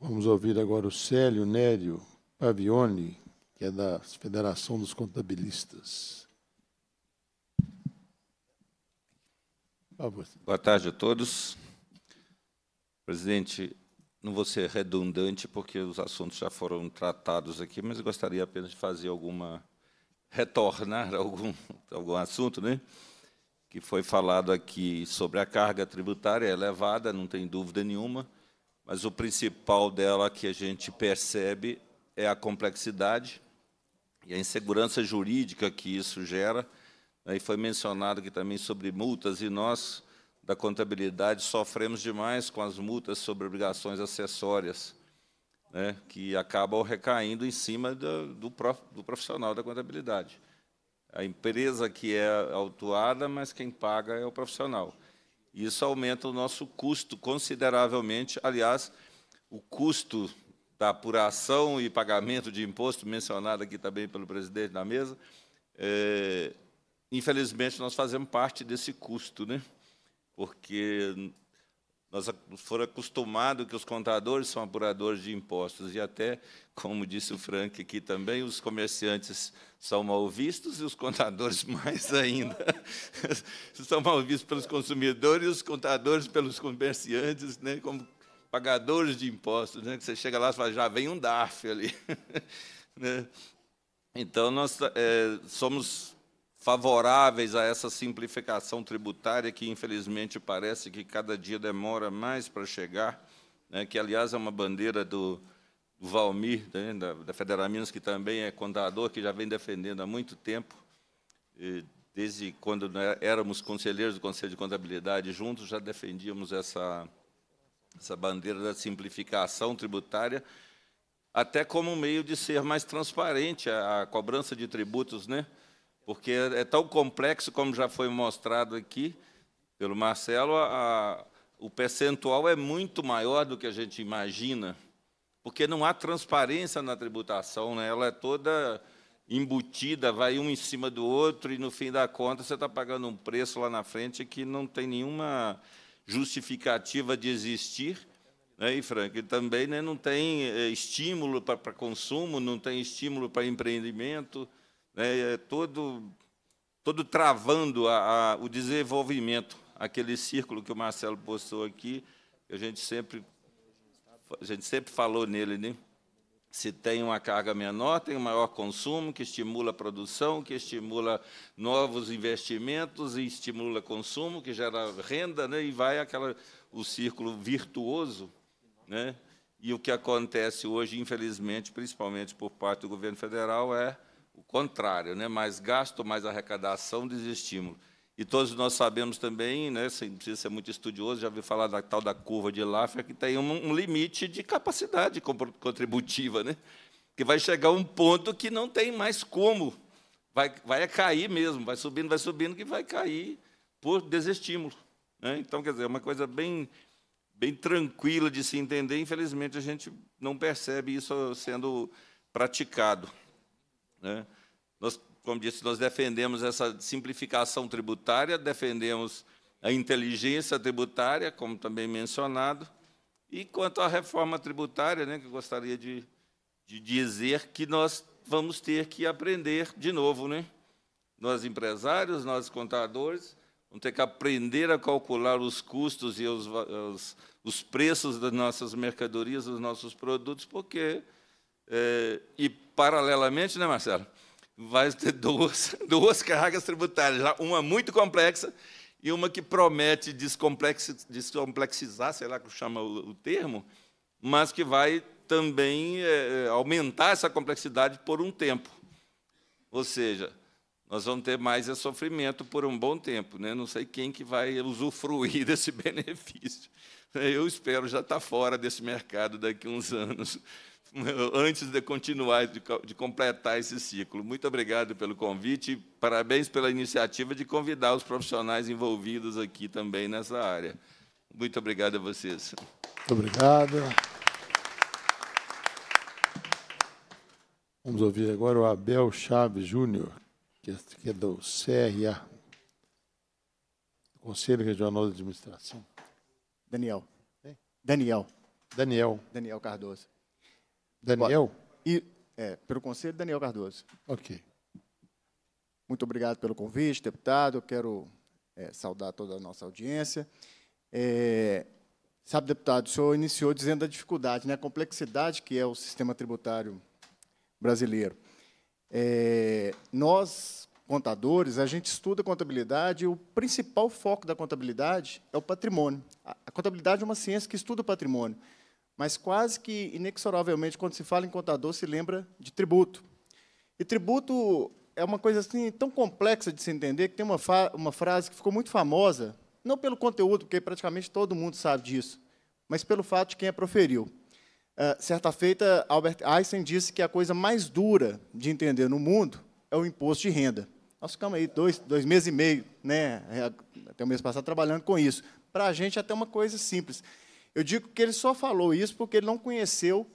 Vamos ouvir agora o Célio Nério Pavione, que é da Federação dos Contabilistas. Boa tarde a todos. Presidente, não vou ser redundante, porque os assuntos já foram tratados aqui, mas gostaria apenas de fazer alguma... retornar [LAUGHS] algum, algum assunto, né? que foi falado aqui sobre a carga tributária elevada, é não tem dúvida nenhuma, mas o principal dela que a gente percebe é a complexidade e a insegurança jurídica que isso gera, e foi mencionado aqui também sobre multas, e nós, da contabilidade, sofremos demais com as multas sobre obrigações acessórias, né, que acabam recaindo em cima do, do, prof, do profissional da contabilidade. A empresa que é autuada, mas quem paga é o profissional. Isso aumenta o nosso custo consideravelmente. Aliás, o custo da apuração e pagamento de imposto, mencionado aqui também pelo presidente na mesa, é, Infelizmente, nós fazemos parte desse custo, né? porque nós foram acostumados que os contadores são apuradores de impostos, e até, como disse o Frank aqui também, os comerciantes são mal vistos e os contadores [LAUGHS] mais ainda. [LAUGHS] são mal vistos pelos consumidores e os contadores pelos comerciantes, né, como pagadores de impostos. Né, você chega lá e fala, já vem um DARF ali. [LAUGHS] né? Então, nós é, somos favoráveis a essa simplificação tributária que, infelizmente, parece que cada dia demora mais para chegar, né, que, aliás, é uma bandeira do, Valmir, né, da, da Minas que também é contador, que já vem defendendo há muito tempo, e, desde quando né, éramos conselheiros do Conselho de Contabilidade juntos, já defendíamos essa, essa bandeira da simplificação tributária, até como meio de ser mais transparente a, a cobrança de tributos, né? porque é tão complexo, como já foi mostrado aqui pelo Marcelo, a, o percentual é muito maior do que a gente imagina, porque não há transparência na tributação, né? ela é toda embutida, vai um em cima do outro, e no fim da conta você está pagando um preço lá na frente que não tem nenhuma justificativa de existir. Né, e, Frank, e também né, não tem eh, estímulo para consumo, não tem estímulo para empreendimento. Né, é todo, todo travando a, a, o desenvolvimento. Aquele círculo que o Marcelo postou aqui, a gente sempre, a gente sempre falou nele, né? Se tem uma carga menor, tem um maior consumo, que estimula a produção, que estimula novos investimentos e estimula consumo, que gera renda, né? e vai aquela, o círculo virtuoso. Né? E o que acontece hoje, infelizmente, principalmente por parte do governo federal, é o contrário, né? mais gasto, mais arrecadação, desestímulo. E todos nós sabemos também, né, sem precisa ser muito estudioso, já ouviu falar da tal da curva de Laffer, que tem um, um limite de capacidade contributiva, né? que vai chegar a um ponto que não tem mais como, vai, vai cair mesmo, vai subindo, vai subindo, que vai cair por desestímulo. Né? Então, quer dizer, é uma coisa bem, bem tranquila de se entender, infelizmente a gente não percebe isso sendo praticado. Né? Nós, como disse, nós defendemos essa simplificação tributária, defendemos a inteligência tributária, como também mencionado, e quanto à reforma tributária, né, que gostaria de, de dizer que nós vamos ter que aprender de novo, né? Nós empresários, nós contadores, vamos ter que aprender a calcular os custos e os, os, os preços das nossas mercadorias, dos nossos produtos, porque é, e paralelamente, né, Marcelo? Vai ter duas, [LAUGHS] duas cargas tributárias, uma muito complexa e uma que promete descomplexizar, sei lá como chama o, o termo, mas que vai também é, aumentar essa complexidade por um tempo. Ou seja, nós vamos ter mais sofrimento por um bom tempo. Né? Não sei quem que vai usufruir [LAUGHS] desse benefício. Eu espero já estar fora desse mercado daqui a uns anos. [LAUGHS] antes de continuar, de, de completar esse ciclo. Muito obrigado pelo convite, parabéns pela iniciativa de convidar os profissionais envolvidos aqui também nessa área. Muito obrigado a vocês. Muito obrigado. Vamos ouvir agora o Abel Chaves Júnior, que é, é do CRA, Conselho Regional de Administração. Daniel. Daniel. Daniel. Daniel Cardoso. Daniel? E, é, pelo conselho, Daniel Cardoso. Ok. Muito obrigado pelo convite, deputado. Eu quero é, saudar toda a nossa audiência. É, sabe, deputado, o senhor iniciou dizendo a dificuldade, né, a complexidade que é o sistema tributário brasileiro. É, nós, contadores, a gente estuda contabilidade e o principal foco da contabilidade é o patrimônio. A, a contabilidade é uma ciência que estuda o patrimônio mas quase que inexoravelmente, quando se fala em contador, se lembra de tributo. E tributo é uma coisa assim tão complexa de se entender que tem uma, uma frase que ficou muito famosa, não pelo conteúdo, porque praticamente todo mundo sabe disso, mas pelo fato de quem a proferiu. Uh, certa feita, Albert Einstein disse que a coisa mais dura de entender no mundo é o imposto de renda. Nós ficamos aí dois, dois meses e meio, né, até o mês passado, trabalhando com isso. Para a gente, até uma coisa simples. Eu digo que ele só falou isso porque ele não conheceu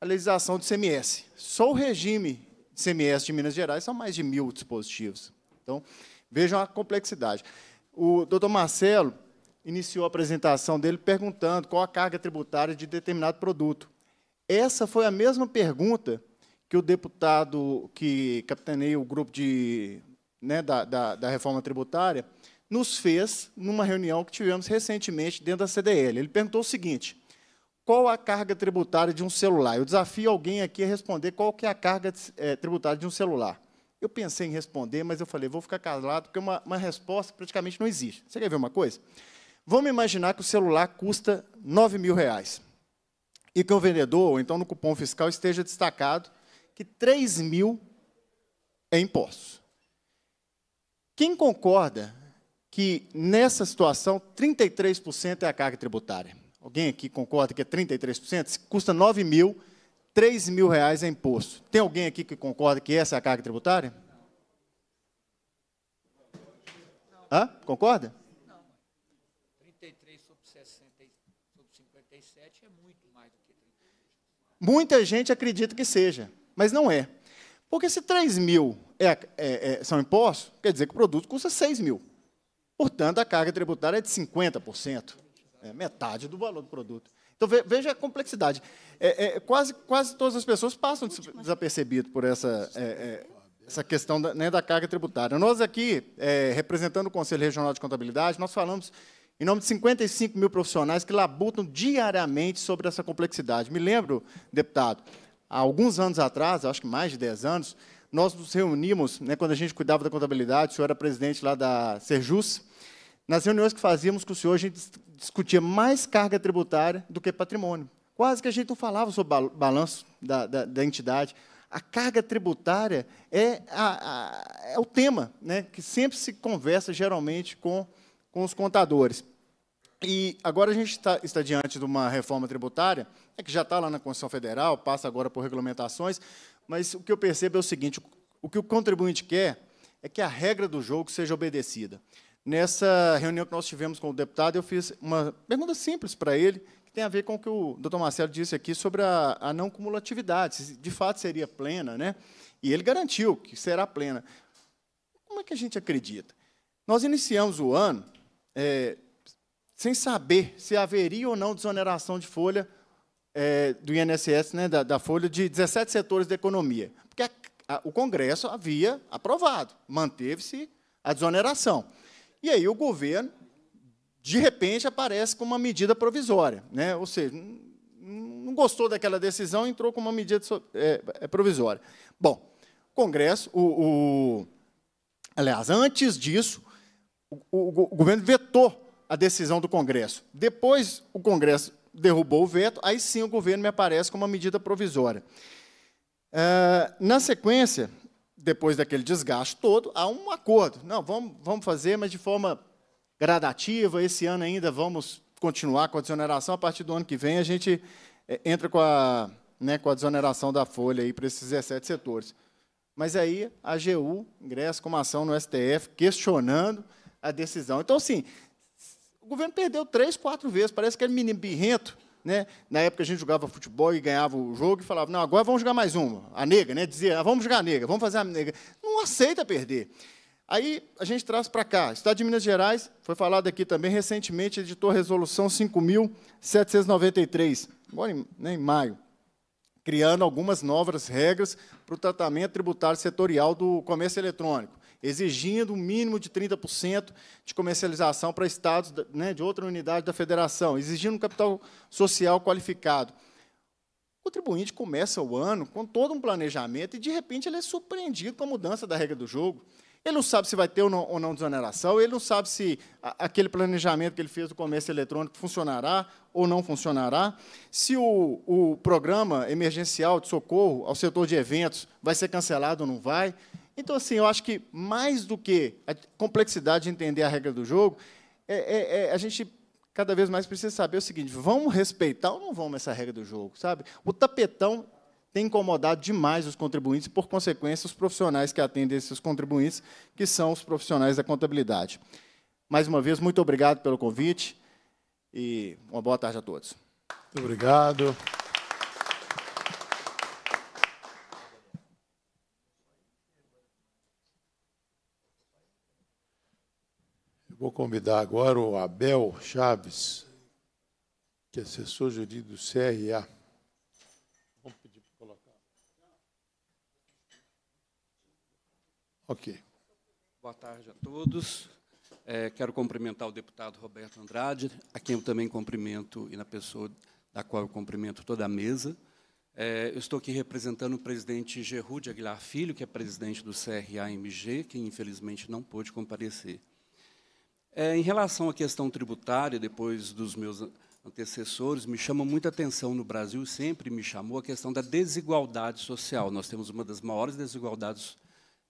a legislação do CMS. Só o regime CMS de Minas Gerais são mais de mil dispositivos. Então, vejam a complexidade. O doutor Marcelo iniciou a apresentação dele perguntando qual a carga tributária de determinado produto. Essa foi a mesma pergunta que o deputado que capitaneia o grupo de, né, da, da, da reforma tributária nos fez numa reunião que tivemos recentemente dentro da CDL. Ele perguntou o seguinte: qual a carga tributária de um celular? Eu desafio alguém aqui a responder qual que é a carga é, tributária de um celular. Eu pensei em responder, mas eu falei, vou ficar calado, porque uma, uma resposta praticamente não existe. Você quer ver uma coisa? Vamos imaginar que o celular custa 9 mil reais. E que o vendedor, ou então no cupom fiscal, esteja destacado que 3 mil é impostos. Quem concorda que nessa situação 33% é a carga tributária. Alguém aqui concorda que é 33%? Se custa 9 mil, 3 mil reais é imposto. Tem alguém aqui que concorda que essa é a carga tributária? Hã? Concorda? Não. 33 sobre, 57 é muito mais do que 33. Muita gente acredita que seja, mas não é. Porque se 3 mil é, é, é, são impostos, quer dizer que o produto custa 6 mil. Portanto, a carga tributária é de 50%, é metade do valor do produto. Então, veja a complexidade. É, é, quase, quase todas as pessoas passam desapercebido por essa, é, é, essa questão da, né, da, carga tributária. Nós aqui, é, representando o Conselho Regional de Contabilidade, nós falamos em nome de 55 mil profissionais que labutam diariamente sobre essa complexidade. Me lembro, deputado, há alguns anos atrás, acho que mais de 10 anos, nós nos reunimos, né, quando a gente cuidava da contabilidade, o senhor era presidente lá da Serjus, nas reuniões que fazíamos com o senhor, a gente discutia mais carga tributária do que patrimônio. Quase que a gente não falava sobre balanço da, da, da entidade. A carga tributária é, a, a, é o tema né, que sempre se conversa, geralmente, com, com os contadores. E agora a gente está, está, diante de uma reforma tributária, é que já está lá na Constituição Federal, passa agora por regulamentações, mas o que eu percebo é o seguinte: o, o que o contribuinte quer é que a regra do jogo seja obedecida. Nessa reunião que nós tivemos com o deputado, eu fiz uma pergunta simples para ele, que tem a ver com o que o doutor Marcelo disse aqui sobre a, a não cumulatividade, se de fato seria plena, né? E ele garantiu que será plena. Como é que a gente acredita? Nós iniciamos o ano é, sem saber se haveria ou não desoneração de folha é, do INSS, né, da, da, folha de 17 setores da economia. Porque a, a, o Congresso havia aprovado, manteve-se a desoneração. E aí o governo, de repente, aparece com uma medida provisória. Né? Ou seja, não gostou daquela decisão, entrou com uma medida é, é provisória. Bom, Congresso, o, o aliás, antes disso, o, o, o governo vetou a decisão do Congresso. Depois, o Congresso derrubou o veto, aí sim o governo me aparece com uma medida provisória. Ah, na sequência, depois daquele desgaste todo, há um acordo. Não, vamos, vamos fazer, mas de forma gradativa. Esse ano ainda vamos continuar com a desoneração. A partir do ano que vem, a gente é, entra com a, né, com a desoneração da folha para esses 17 setores. Mas aí a AGU ingressa com uma ação no STF questionando a decisão. Então, assim, o governo perdeu três, quatro vezes. Parece que é menino birrento né? Na época a gente jogava futebol e ganhava o jogo e falava, não, agora vamos jogar mais uma, a nega, né? Dizia, ah, vamos jogar a nega, vamos fazer a nega. Não aceita perder. Aí a gente traz para cá, Estado de Minas Gerais, foi falado aqui também recentemente, editou a Resolução 5.793, agora em, né, em maio, criando algumas novas regras para o tratamento tributário setorial do comércio eletrônico exigindo um mínimo de 30% de comercialização para estados né, de outra unidade da federação, exigindo um capital social qualificado. O contribuinte começa o ano com todo um planejamento e, de repente, ele é surpreendido com a mudança da regra do jogo. Ele não sabe se vai ter ou não, ou não desoneração, ele não sabe se a, aquele planejamento que ele fez do comércio eletrônico funcionará ou não funcionará, se o, o programa emergencial de socorro ao setor de eventos vai ser cancelado ou não vai. Então, assim, eu acho que mais do que a complexidade de entender a regra do jogo, é, é, é, a gente cada vez mais precisa saber o seguinte: vamos respeitar ou não vamos essa regra do jogo, sabe? O tapetão tem incomodado demais os contribuintes e, por consequência, os profissionais que atendem esses contribuintes, que são os profissionais da contabilidade. Mais uma vez, muito obrigado pelo convite e uma boa tarde a todos. Muito obrigado. Vou convidar agora o Abel Chaves, que é assessor jurídico do CRA. Vamos pedir para colocar. Ok. Boa tarde a todos. É, quero cumprimentar o deputado Roberto Andrade, a quem eu também cumprimento e na pessoa da qual eu cumprimento toda a mesa. É, eu estou aqui representando o presidente Gerrude Aguilar Filho, que é presidente do CRA-MG, que infelizmente não pôde comparecer. É, em relação à questão tributária, depois dos meus antecessores, me chama muita atenção no Brasil, sempre me chamou a questão da desigualdade social. Nós temos uma das maiores desigualdades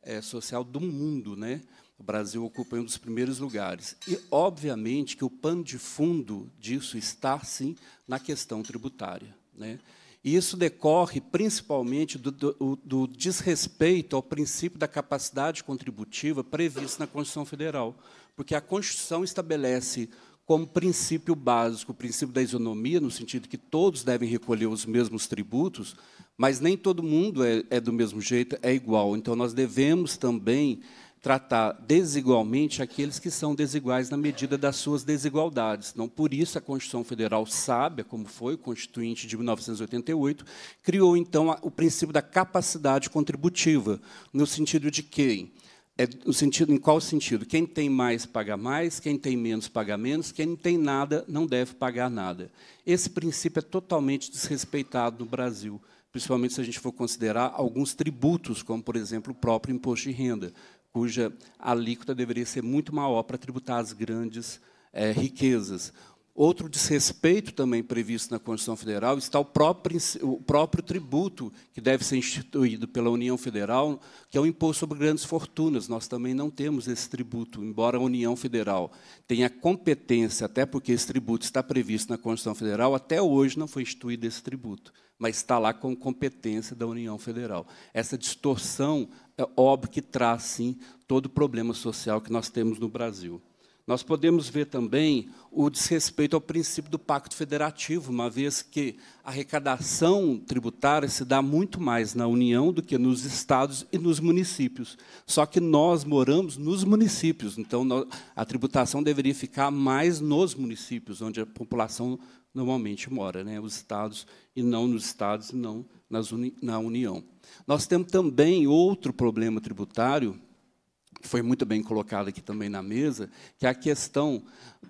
é, social do mundo, né? O Brasil ocupa um dos primeiros lugares. E, obviamente, que o pano de fundo disso está, sim, na questão tributária. Né? E isso decorre principalmente do, do, do desrespeito ao princípio da capacidade contributiva previsto na Constituição Federal porque a Constituição estabelece como princípio básico, o princípio da isonomia, no sentido que todos devem recolher os mesmos tributos, mas nem todo mundo é, é, do mesmo jeito, é igual. Então, nós devemos também tratar desigualmente aqueles que são desiguais na medida das suas desigualdades. Não por isso, a Constituição Federal sábia, como foi o Constituinte de 1988, criou, então, o princípio da capacidade contributiva, no sentido de quem? É o sentido, em qual sentido? Quem tem mais paga mais, quem tem menos paga menos, quem não tem nada não deve pagar nada. Esse princípio é totalmente desrespeitado no Brasil, principalmente se a gente for considerar alguns tributos, como, por exemplo, o próprio imposto de renda, cuja alíquota deveria ser muito maior para tributar as grandes é, riquezas. Outro desrespeito também previsto na Constituição Federal está o próprio, o próprio tributo que deve ser instituído pela União Federal, que é o imposto sobre grandes fortunas. Nós também não temos esse tributo, embora a União Federal tenha competência, até porque esse tributo está previsto na Constituição Federal, até hoje não foi instituído esse tributo, mas está lá com competência da União Federal. Essa distorção é óbvio que traz, sim, todo o problema social que nós temos no Brasil. Nós podemos ver também o desrespeito ao princípio do pacto federativo, uma vez que a arrecadação tributária se dá muito mais na União do que nos estados e nos municípios. Só que nós moramos nos municípios, então a tributação deveria ficar mais nos municípios, onde a população normalmente mora, né? os estados, e não nos estados, e não uni na União. Nós temos também outro problema tributário, foi muito bem colocado aqui também na mesa, que é a questão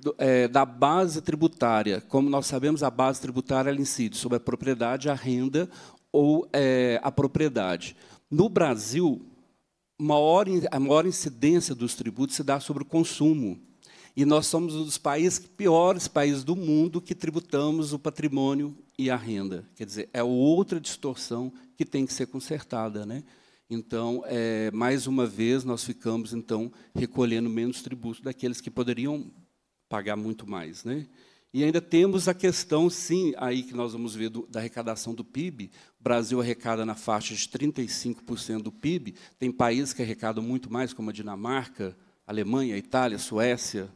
do, é, da base tributária. Como nós sabemos, a base tributária incide sobre a propriedade, a renda ou é, a propriedade. No Brasil, maior, a maior incidência dos tributos se dá sobre o consumo. E nós somos um dos países, piores países do mundo que tributamos o patrimônio e a renda. Quer dizer, é outra distorção que tem que ser consertada. Né? Então, é, mais uma vez, nós ficamos então recolhendo menos tributo daqueles que poderiam pagar muito mais, né? E ainda temos a questão, sim, aí que nós vamos ver do, da arrecadação do PIB. O Brasil arrecada na faixa de 35% do PIB. Tem países que arrecadam muito mais, como a Dinamarca, Alemanha, Itália, Suécia,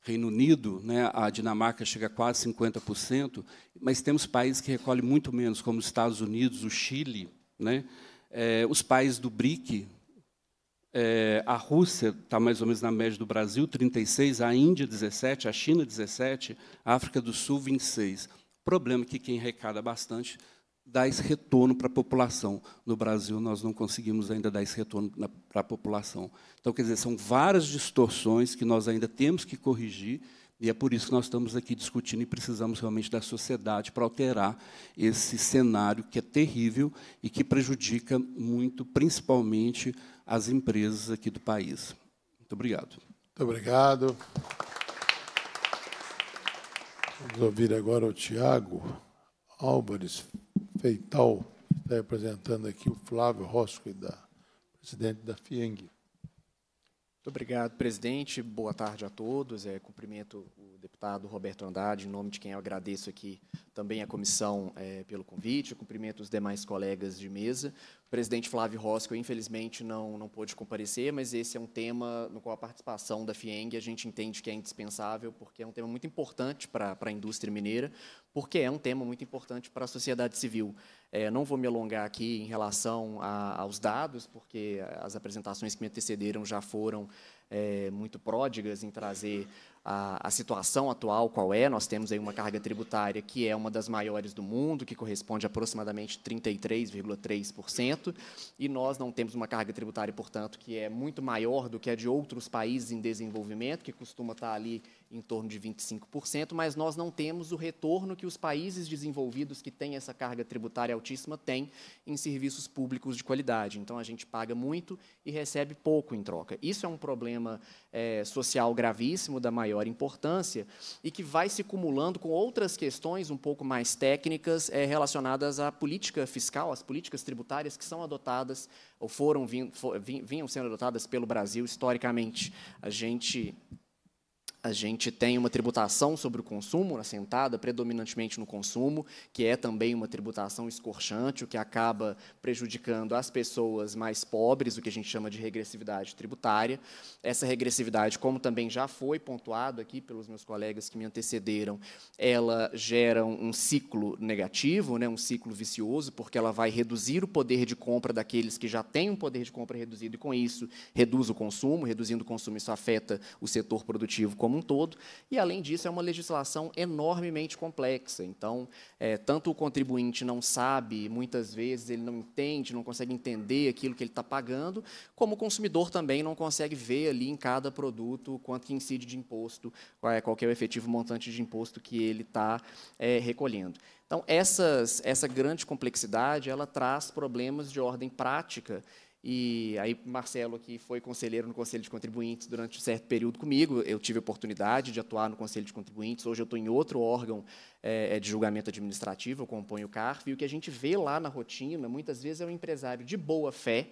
Reino Unido. Né? A Dinamarca chega a quase 50%. Mas temos países que recolhem muito menos, como os Estados Unidos, o Chile. Né? é, os países do BRIC, é, a Rússia está mais ou menos na média do Brasil, 36, a Índia, 17, a China, 17, a África do Sul, 26. O problema é que quem arrecada bastante dá esse retorno para a população. No Brasil, nós não conseguimos ainda dar esse retorno para a população. Então, quer dizer, são várias distorções que nós ainda temos que corrigir e é por isso que nós estamos aqui discutindo e precisamos realmente da sociedade para alterar esse cenário que é terrível e que prejudica muito, principalmente, as empresas aqui do país. Muito obrigado. Muito obrigado. Vamos ouvir agora o Tiago Álvares Feital, que está representando aqui o Flávio Rosco, da, presidente da FIENG. Muito obrigado, presidente. Boa tarde a todos. É, cumprimento o deputado Roberto Andrade, em nome de quem eu agradeço aqui também a comissão é, pelo convite. cumprimento os demais colegas de mesa. O presidente Flávio Rosco, infelizmente, não, não pôde comparecer, mas esse é um tema no qual a participação da FIENG a gente entende que é indispensável, porque é um tema muito importante para a indústria mineira, porque é um tema muito importante para a sociedade civil. É, não vou me alongar aqui em relação a, aos dados, porque as apresentações que me antecederam já foram é, muito pródigas em trazer a, a, situação atual, qual é. Nós temos aí uma carga tributária que é uma das maiores do mundo, que corresponde a aproximadamente 33,3%, e nós não temos uma carga tributária, portanto, que é muito maior do que a de outros países em desenvolvimento, que costuma estar ali em torno de 25%, mas nós não temos o retorno que os países desenvolvidos que têm essa carga tributária altíssima têm em serviços públicos de qualidade. Então, a gente paga muito e recebe pouco em troca. Isso é um problema é, social gravíssimo, da maior importância, e que vai se acumulando com outras questões um pouco mais técnicas é, relacionadas à política fiscal, às políticas tributárias que são adotadas ou foram vinham sendo adotadas pelo Brasil historicamente. A gente a gente tem uma tributação sobre o consumo, assentada predominantemente no consumo, que é também uma tributação escorchante, o que acaba prejudicando as pessoas mais pobres, o que a gente chama de regressividade tributária. Essa regressividade, como também já foi pontuado aqui pelos meus colegas que me antecederam, ela gera um ciclo negativo, né, um ciclo vicioso, porque ela vai reduzir o poder de compra daqueles que já têm um poder de compra reduzido, e com isso reduz o consumo, reduzindo o consumo, isso afeta o setor produtivo como como um todo, e, além disso, é uma legislação enormemente complexa. Então, é, tanto o contribuinte não sabe, muitas vezes ele não entende, não consegue entender aquilo que ele está pagando, como o consumidor também não consegue ver ali em cada produto quanto que incide de imposto, qual é, qual é o efetivo montante de imposto que ele está é, recolhendo. Então, essas, essa grande complexidade, ela traz problemas de ordem prática e aí Marcelo que foi conselheiro no Conselho de Contribuintes durante um certo período comigo. Eu tive a oportunidade de atuar no Conselho de Contribuintes. Hoje eu estou em outro órgão é, é, de julgamento administrativo, eu componho o CARF. E o que a gente vê lá na rotina, muitas vezes, é um empresário de boa fé,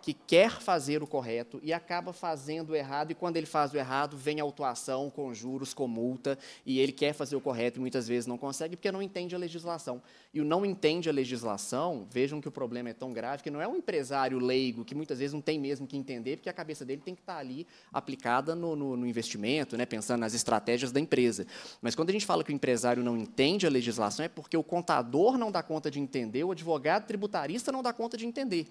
que quer fazer o correto e acaba fazendo o errado, e quando ele faz o errado, vem a autuação com juros, com multa, e ele quer fazer o correto e muitas vezes não consegue porque não entende a legislação. E o não entende a legislação, vejam que o problema é tão grave que não é um empresário leigo que muitas vezes não tem mesmo que entender, porque a cabeça dele tem que estar ali aplicada no, no, no investimento, né, pensando nas estratégias da empresa. Mas quando a gente fala que o empresário não entende a legislação, é porque o contador não dá conta de entender, o advogado tributarista não dá conta de entender.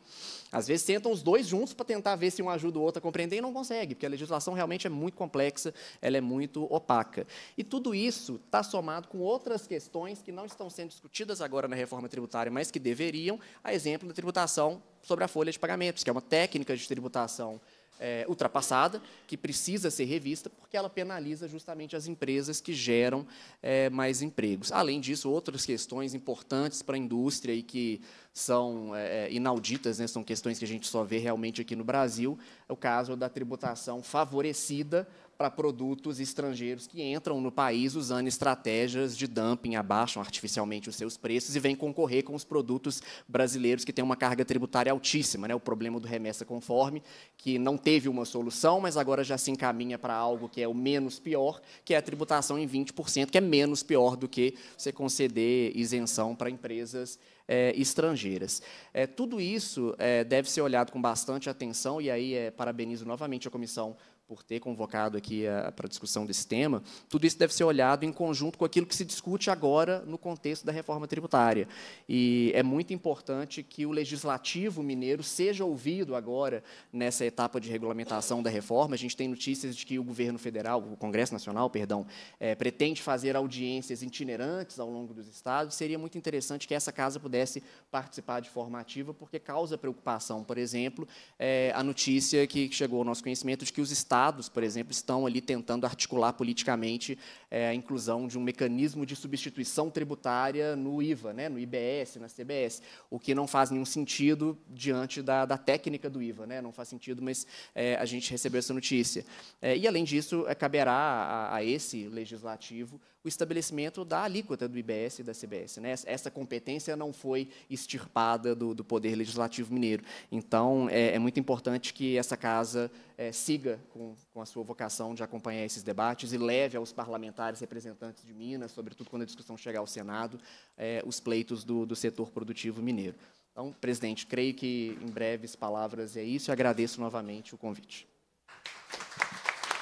Às vezes sentam os dois juntos para tentar ver se um ajuda o outro a compreender e não consegue, porque a legislação realmente é muito complexa, ela é muito opaca. E tudo isso está somado com outras questões que não estão sendo discutidas agora na reforma tributária, mas que deveriam, a exemplo da tributação sobre a folha de pagamentos, que é uma técnica de tributação é, ultrapassada, que precisa ser revista, porque ela penaliza justamente as empresas que geram é, mais empregos. Além disso, outras questões importantes para a indústria e que são é, é inauditas, né, são questões que a gente só vê realmente aqui no Brasil, é o caso da tributação favorecida para produtos estrangeiros que entram no país usando estratégias de dumping, abaixam artificialmente os seus preços e vêm concorrer com os produtos brasileiros que têm uma carga tributária altíssima. Né? O problema do remessa conforme, que não teve uma solução, mas agora já se encaminha para algo que é o menos pior, que é a tributação em 20%, que é menos pior do que você conceder isenção para empresas é, estrangeiras. É, tudo isso é, deve ser olhado com bastante atenção, e aí é, parabenizo novamente a comissão por ter convocado aqui para discussão desse tema, tudo isso deve ser olhado em conjunto com aquilo que se discute agora no contexto da reforma tributária. E é muito importante que o legislativo mineiro seja ouvido agora nessa etapa de regulamentação da reforma. A gente tem notícias de que o governo federal, o Congresso Nacional, perdão, é, pretende fazer audiências itinerantes ao longo dos estados. Seria muito interessante que essa casa pudesse participar de forma ativa, porque causa preocupação, por exemplo, é, a notícia que chegou ao nosso conhecimento de que os estados estados, por exemplo, estão ali tentando articular politicamente é, a inclusão de um mecanismo de substituição tributária no IVA, né, no IBS, na CBS, o que não faz nenhum sentido diante da, da técnica do IVA, né, não faz sentido, mas é, a gente recebeu essa notícia. É, e, além disso, é, caberá a, a esse legislativo o estabelecimento da alíquota do IBS e da CBS. Né? Essa competência não foi extirpada do, do Poder Legislativo Mineiro. Então, é, é muito importante que essa casa é, siga com, com, a sua vocação de acompanhar esses debates e leve aos parlamentares representantes de Minas, sobretudo quando a discussão chegar ao Senado, é, os pleitos do, do setor produtivo mineiro. Então, presidente, creio que em breves palavras é isso e agradeço novamente o convite.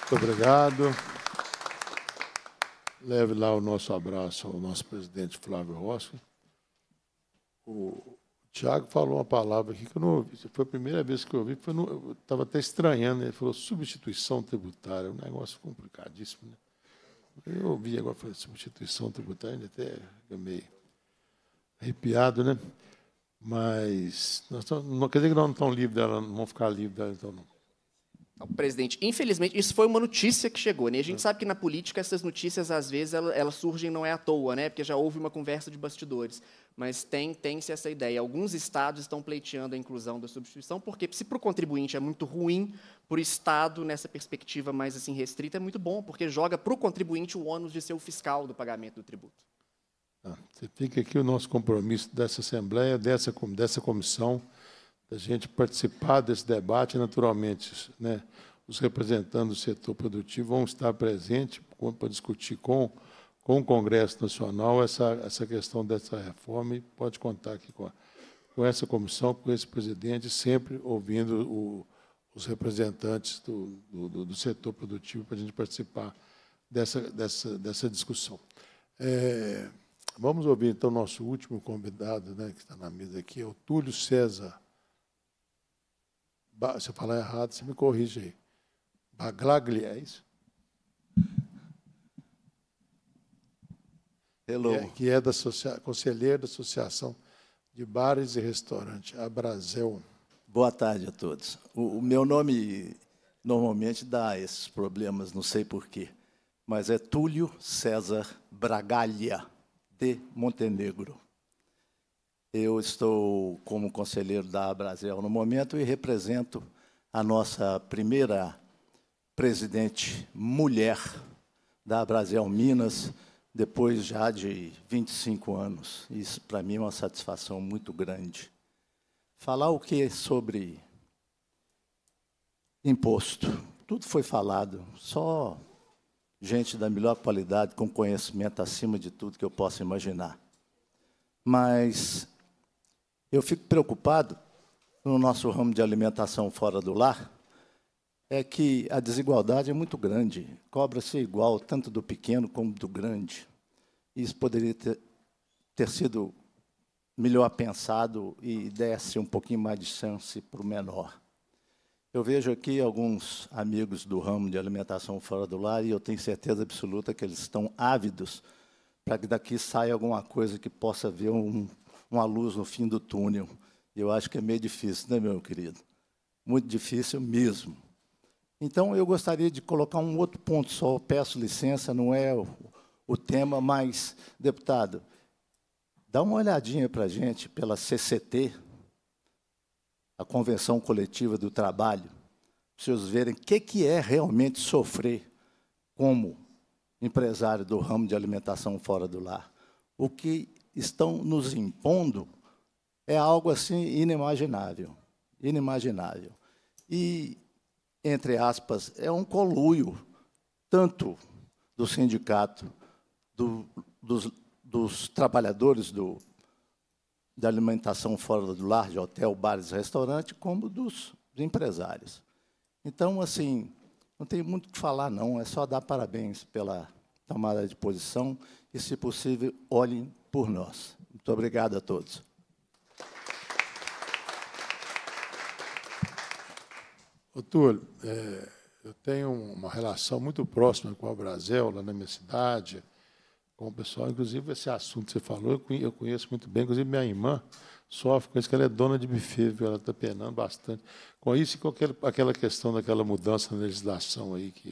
Muito obrigado leve lá o nosso abraço ao nosso presidente Flávio Rossi. O Tiago falou uma palavra aqui que eu não ouvi. Foi a primeira vez que eu ouvi, foi no, eu estava até estranhando. Ele falou substituição tributária, um negócio complicadíssimo. Né? Eu ouvi agora falar substituição tributária, até meio arrepiado, né? Mas nós não quer dizer que nós não estamos livres dela, não vamos ficar livres dela, então não ao presidente. Infelizmente, isso foi uma notícia que chegou. Né? A gente é. sabe que na política essas notícias, às vezes, elas, elas surgem não é à toa, né? porque já houve uma conversa de bastidores. Mas tem, tem-se essa ideia. Alguns estados estão pleiteando a inclusão da substituição, porque se para o contribuinte é muito ruim, para o Estado, nessa perspectiva mais assim restrita, é muito bom, porque joga para o contribuinte o ônus de ser o fiscal do pagamento do tributo. Ah, fica aqui o nosso compromisso dessa Assembleia, dessa, dessa comissão, da gente participar desse debate, naturalmente, né? os representantes do setor produtivo vão estar presentes para discutir com, com o Congresso Nacional essa, essa questão dessa reforma e pode contar aqui com, a, com essa comissão, com esse presidente, sempre ouvindo o, os representantes do, do, do, setor produtivo para a gente participar dessa, dessa, dessa discussão. É, vamos ouvir, então, nosso último convidado, né, que está na mesa aqui, é o Túlio César se eu falar errado, você me corrige aí. Baglaglia, é isso? Hello. É, que é da conselheiro da Associação de Bares e Restaurantes, a Brasil. Boa tarde a todos. O, o meu nome normalmente dá esses problemas, não sei porquê, mas é Túlio César Bragalha, de Montenegro. Eu estou como conselheiro da Brasil no momento e represento a nossa primeira presidente mulher da Brasil Minas, depois já de 25 anos. Isso, para mim, é uma satisfação muito grande. Falar o que sobre imposto? Tudo foi falado, só gente da melhor qualidade, com conhecimento acima de tudo que eu possa imaginar. Mas eu fico preocupado no nosso ramo de alimentação fora do lar, é que a desigualdade é muito grande. Cobra-se igual tanto do pequeno como do grande. Isso poderia ter, ter sido melhor pensado e desse um pouquinho mais de chance para o menor. Eu vejo aqui alguns amigos do ramo de alimentação fora do lar e eu tenho certeza absoluta que eles estão ávidos para que daqui saia alguma coisa que possa haver um uma luz no fim do túnel. Eu acho que é meio difícil, né, meu querido? Muito difícil mesmo. Então, eu gostaria de colocar um outro ponto só. Peço licença, não é o, o tema, mas, deputado, dá uma olhadinha para a gente pela CCT, a Convenção Coletiva do Trabalho, para vocês verem o que, que é realmente sofrer como empresário do ramo de alimentação fora do lar. O que estão nos impondo é algo assim inimaginável, inimaginável. E entre aspas é um coluio tanto do sindicato do, dos, dos trabalhadores do da alimentação fora do lar, de hotel, bares, restaurante, como dos empresários. Então, assim, não tem muito o que falar, não. É só dar parabéns pela tomada de posição e, se possível, olhem por nós. Muito obrigado a todos. Otúlio, é, eu tenho uma relação muito próxima com o Brasil, lá na minha cidade, com o pessoal. Inclusive, esse assunto que você falou, eu conheço muito bem. Inclusive, minha irmã sofre com isso, que ela é dona de buffet, viu? ela está penando bastante com isso e com aquele, aquela questão daquela mudança na legislação aí que,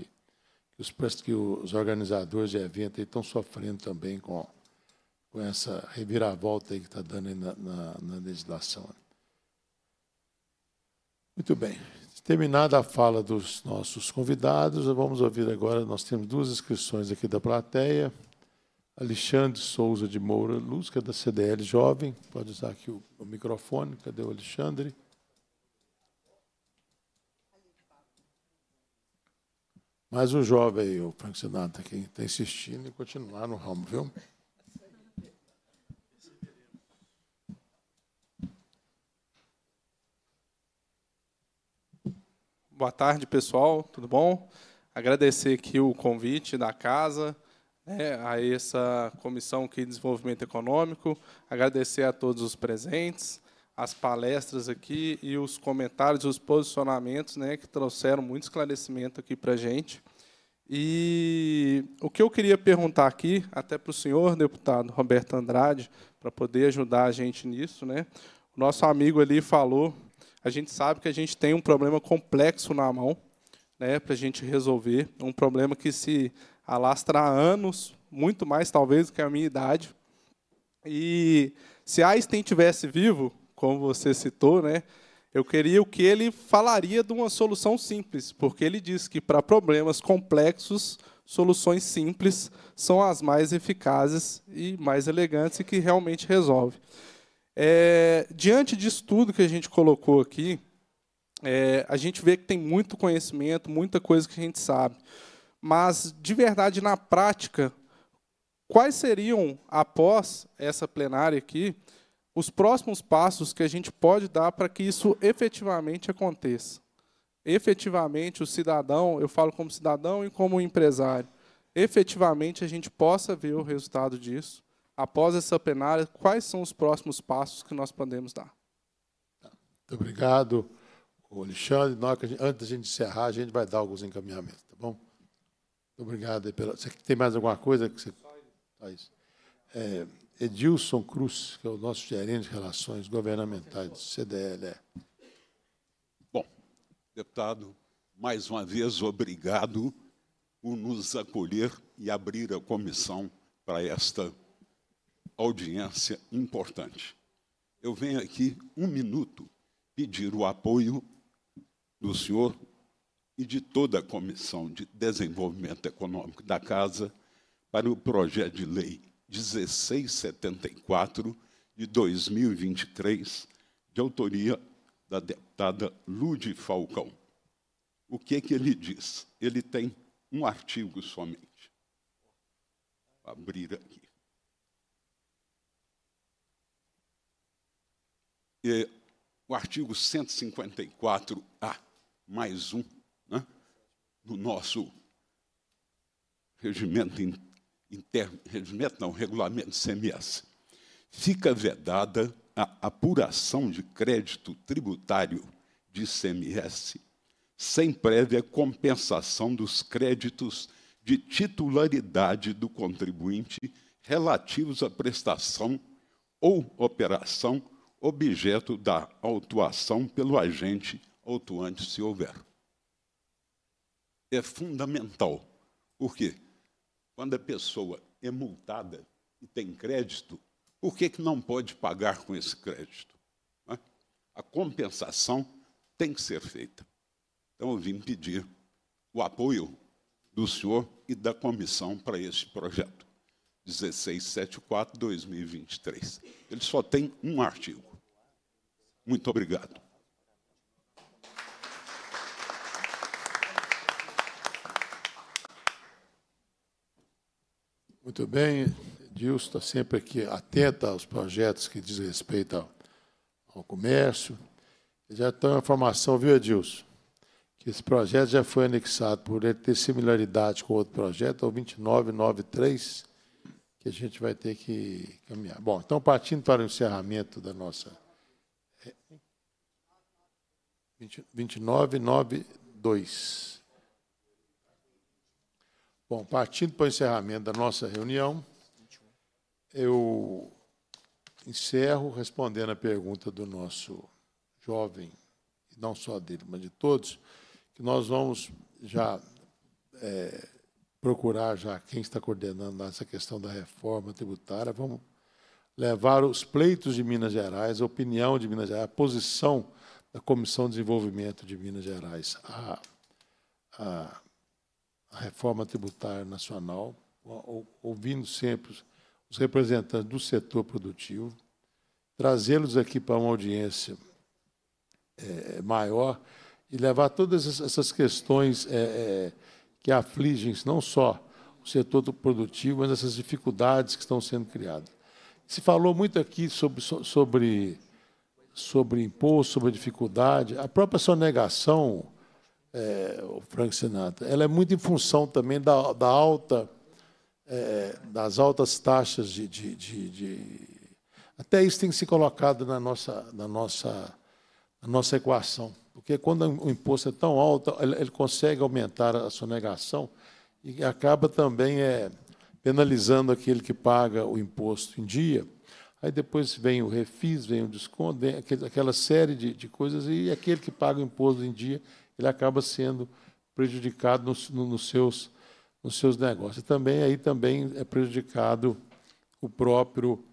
que os, que os organizadores de evento estão sofrendo também com com essa reviravolta aí que está dando na, na, na, legislação. Muito bem. Terminada a fala dos nossos convidados, vamos ouvir agora, nós temos duas inscrições aqui da plateia. Alexandre Souza de Moura Luz, que é da CDL Jovem. Pode usar aqui o, o microfone. Cadê o Alexandre? Mais um jovem aí, o Frank Sinatra, que está insistindo em continuar no ramo, viu? Boa tarde, pessoal. Tudo bom? Agradecer aqui o convite da casa, né, a essa comissão aqui de desenvolvimento econômico. Agradecer a todos os presentes, as palestras aqui e os comentários, os posicionamentos, né, que trouxeram muito esclarecimento aqui para a gente. E o que eu queria perguntar aqui, até para o senhor deputado Roberto Andrade, para poder ajudar a gente nisso, né? O nosso amigo ali falou a gente sabe que a gente tem um problema complexo na mão né, para a gente resolver, é um problema que se alastra há anos, muito mais talvez do que a minha idade. E se Einstein tivesse vivo, como você citou, né, eu queria o que ele falaria de uma solução simples, porque ele diz que para problemas complexos, soluções simples são as mais eficazes e mais elegantes e que realmente resolve. É, diante disso tudo que a gente colocou aqui, é, a gente vê que tem muito conhecimento, muita coisa que a gente sabe. Mas, de verdade, na prática, quais seriam, após essa plenária aqui, os próximos passos que a gente pode dar para que isso efetivamente aconteça? Efetivamente, o cidadão, eu falo como cidadão e como empresário, efetivamente a gente possa ver o resultado disso após essa plenária, quais são os próximos passos que nós podemos dar? Tá. Muito obrigado, Alexandre. Antes da gente encerrar, a gente vai dar alguns encaminhamentos, tá bom? Muito obrigado. Pela... Você tem mais alguma coisa? Que você... É, Edilson Cruz, que é o nosso gerente de relações governamentais do CDL. É. Bom, deputado, mais uma vez, obrigado por nos acolher e abrir a comissão para esta audiência importante. Eu venho aqui um minuto pedir o apoio do senhor e de toda a Comissão de Desenvolvimento Econômico da Casa para o projeto de lei 1674 de 2023, de autoria da deputada Lude Falcão. O que é que ele diz? Ele tem um artigo somente. Vou abrir aqui. eh, o artigo 154A, mais um, né, no nosso regimento interno, regimento não, regulamento CMS, fica vedada a apuração de crédito tributário de CMS sem prévia compensação dos créditos de titularidade do contribuinte relativos à prestação ou operação objeto da autuação pelo agente autuante, se houver. É fundamental, porque quando a pessoa é multada e tem crédito, por que, que não pode pagar com esse crédito? É? A compensação tem que ser feita. Então, eu vim pedir o apoio do senhor e da comissão para este projeto. 1674-2023. Ele só tem um artigo. Muito obrigado. Muito bem, Dilson está sempre aqui atenta aos projetos que diz respeito ao, ao comércio. Já tem uma informação, viu, Edilson? Que esse projeto já foi anexado por ele ter similaridade com outro projeto, é o 2993, que a gente vai ter que caminhar. Bom, então partindo para o encerramento da nossa 2992. Bom, partindo para o encerramento da nossa reunião, eu encerro respondendo a pergunta do nosso jovem, não só dele, mas de todos, que nós vamos já é, procurar já quem está coordenando essa questão da reforma tributária, vamos levar os pleitos de Minas Gerais, a opinião de Minas Gerais, a posição da Comissão de Desenvolvimento de Minas Gerais, a, a, a reforma tributária nacional, ouvindo sempre os representantes do setor produtivo, trazê-los aqui para uma audiência é, maior e levar todas essas questões é, é, que afligem não só o setor produtivo, mas essas dificuldades que estão sendo criadas. Se falou muito aqui sobre, sobre sobre imposto, sobre dificuldade, a própria sonegação, é, o Frank Sinatra, ela é muito em função também da, da alta, é, das altas taxas de, de, de, de, Até isso tem que ser colocado na nossa, na nossa, na nossa equação. Porque quando o imposto é tão alto, ele, ele consegue aumentar a sonegação e acaba também é, penalizando aquele que paga o imposto em dia Aí depois vem o refis, vem o desconto, vem aquela série de, de coisas, e aquele que paga o imposto em dia, ele acaba sendo prejudicado nos, nos, seus, nos seus negócios. E também aí também é prejudicado o próprio,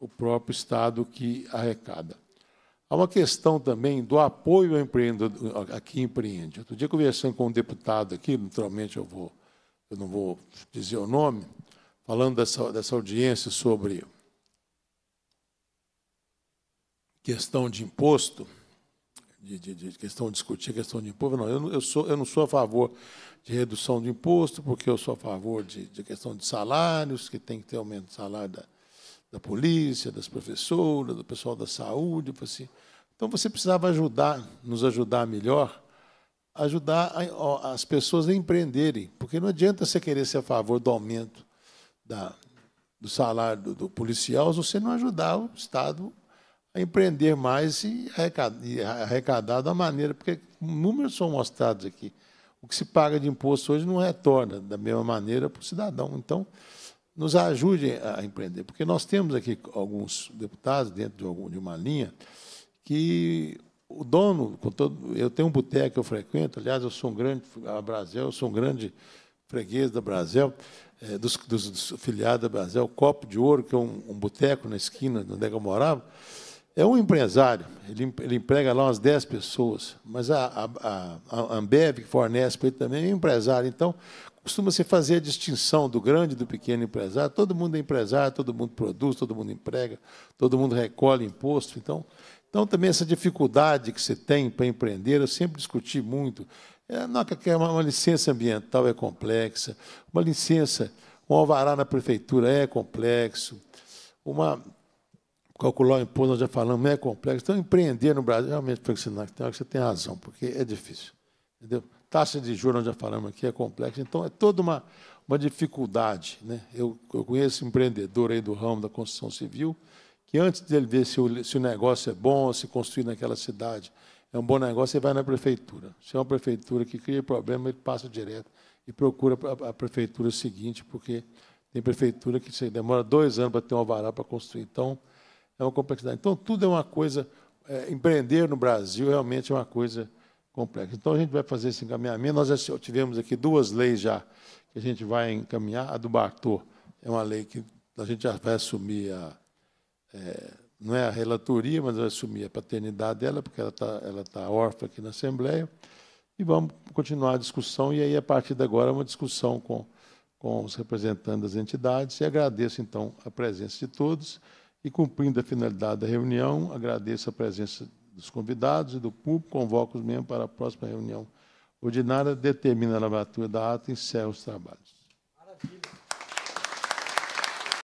o próprio Estado que arrecada. Há uma questão também do apoio ao empreendedor a quem empreende. Outro dia, conversando com um deputado aqui, naturalmente eu, vou, eu não vou dizer o nome, falando dessa, dessa audiência sobre questão de imposto, de, de, de questão de discutir questão de imposto, não, eu, eu, sou, eu não sou a favor de redução de imposto, porque eu sou a favor de, de questão de salários, que tem que ter aumento de salário da, da polícia, das professoras, do pessoal da saúde. Assim. Então você precisava ajudar, nos ajudar melhor, ajudar a, as pessoas a empreenderem, porque não adianta você querer ser a favor do aumento da, do salário do, do policial se você não ajudar o Estado a empreender mais e arrecadar, e arrecadar da maneira, porque números são mostrados aqui. O que se paga de imposto hoje não retorna da mesma maneira para o cidadão. Então, nos ajudem a empreender, porque nós temos aqui alguns deputados dentro de, uma linha que o dono, todo, eu tenho um boteco que eu frequento, aliás, eu sou um grande, a Brasil, eu sou um grande freguês da Brasil, é, dos, dos, dos, filiados da Brasil, Copo de Ouro, que é um, um boteco na esquina onde é eu morava, é um empresário, ele, ele emprega lá umas 10 pessoas, mas a, a, a Ambev, que fornece para ele também, é um empresário. Então, costuma-se fazer a distinção do grande e do pequeno empresário. Todo mundo é empresário, todo mundo produz, todo mundo emprega, todo mundo recolhe imposto. Então, então também essa dificuldade que se tem para empreender, eu sempre discuti muito. É, não, é uma, uma licença ambiental é complexa, uma licença, um alvará na prefeitura é complexo, uma calcular o imposto, nós já falamos, é complexo. Então, empreender no Brasil, realmente, para ensinar, tem hora que você tem razão, porque é difícil. Entendeu? Taxa de juros, nós já falamos aqui, é complexa. Então, é toda uma, uma dificuldade. Né? Eu, eu conheço um empreendedor aí do ramo da construção civil, que antes dele ver se o, se o negócio é bom, se construir naquela cidade é um bom negócio, ele vai na prefeitura. Se é uma prefeitura que cria problema, ele passa direto e procura a, a prefeitura seguinte, porque tem prefeitura que demora dois anos para ter um alvará para construir. Então, é uma complexidade. Então, tudo é uma coisa. É, empreender no Brasil realmente é uma coisa complexa. Então, a gente vai fazer esse encaminhamento. Nós já tivemos aqui duas leis já que a gente vai encaminhar. A do Bartô é uma lei que a gente já vai assumir a. É, não é a relatoria, mas vai assumir a paternidade dela, porque ela está ela tá órfã aqui na Assembleia. E vamos continuar a discussão, e aí, a partir de agora, uma discussão com, com os representantes das entidades. E agradeço, então, a presença de todos. E cumprindo a finalidade da reunião, agradeço a presença dos convidados e do público, convoco os membros para a próxima reunião ordinária, determina a lavratura da ata e encerra os trabalhos.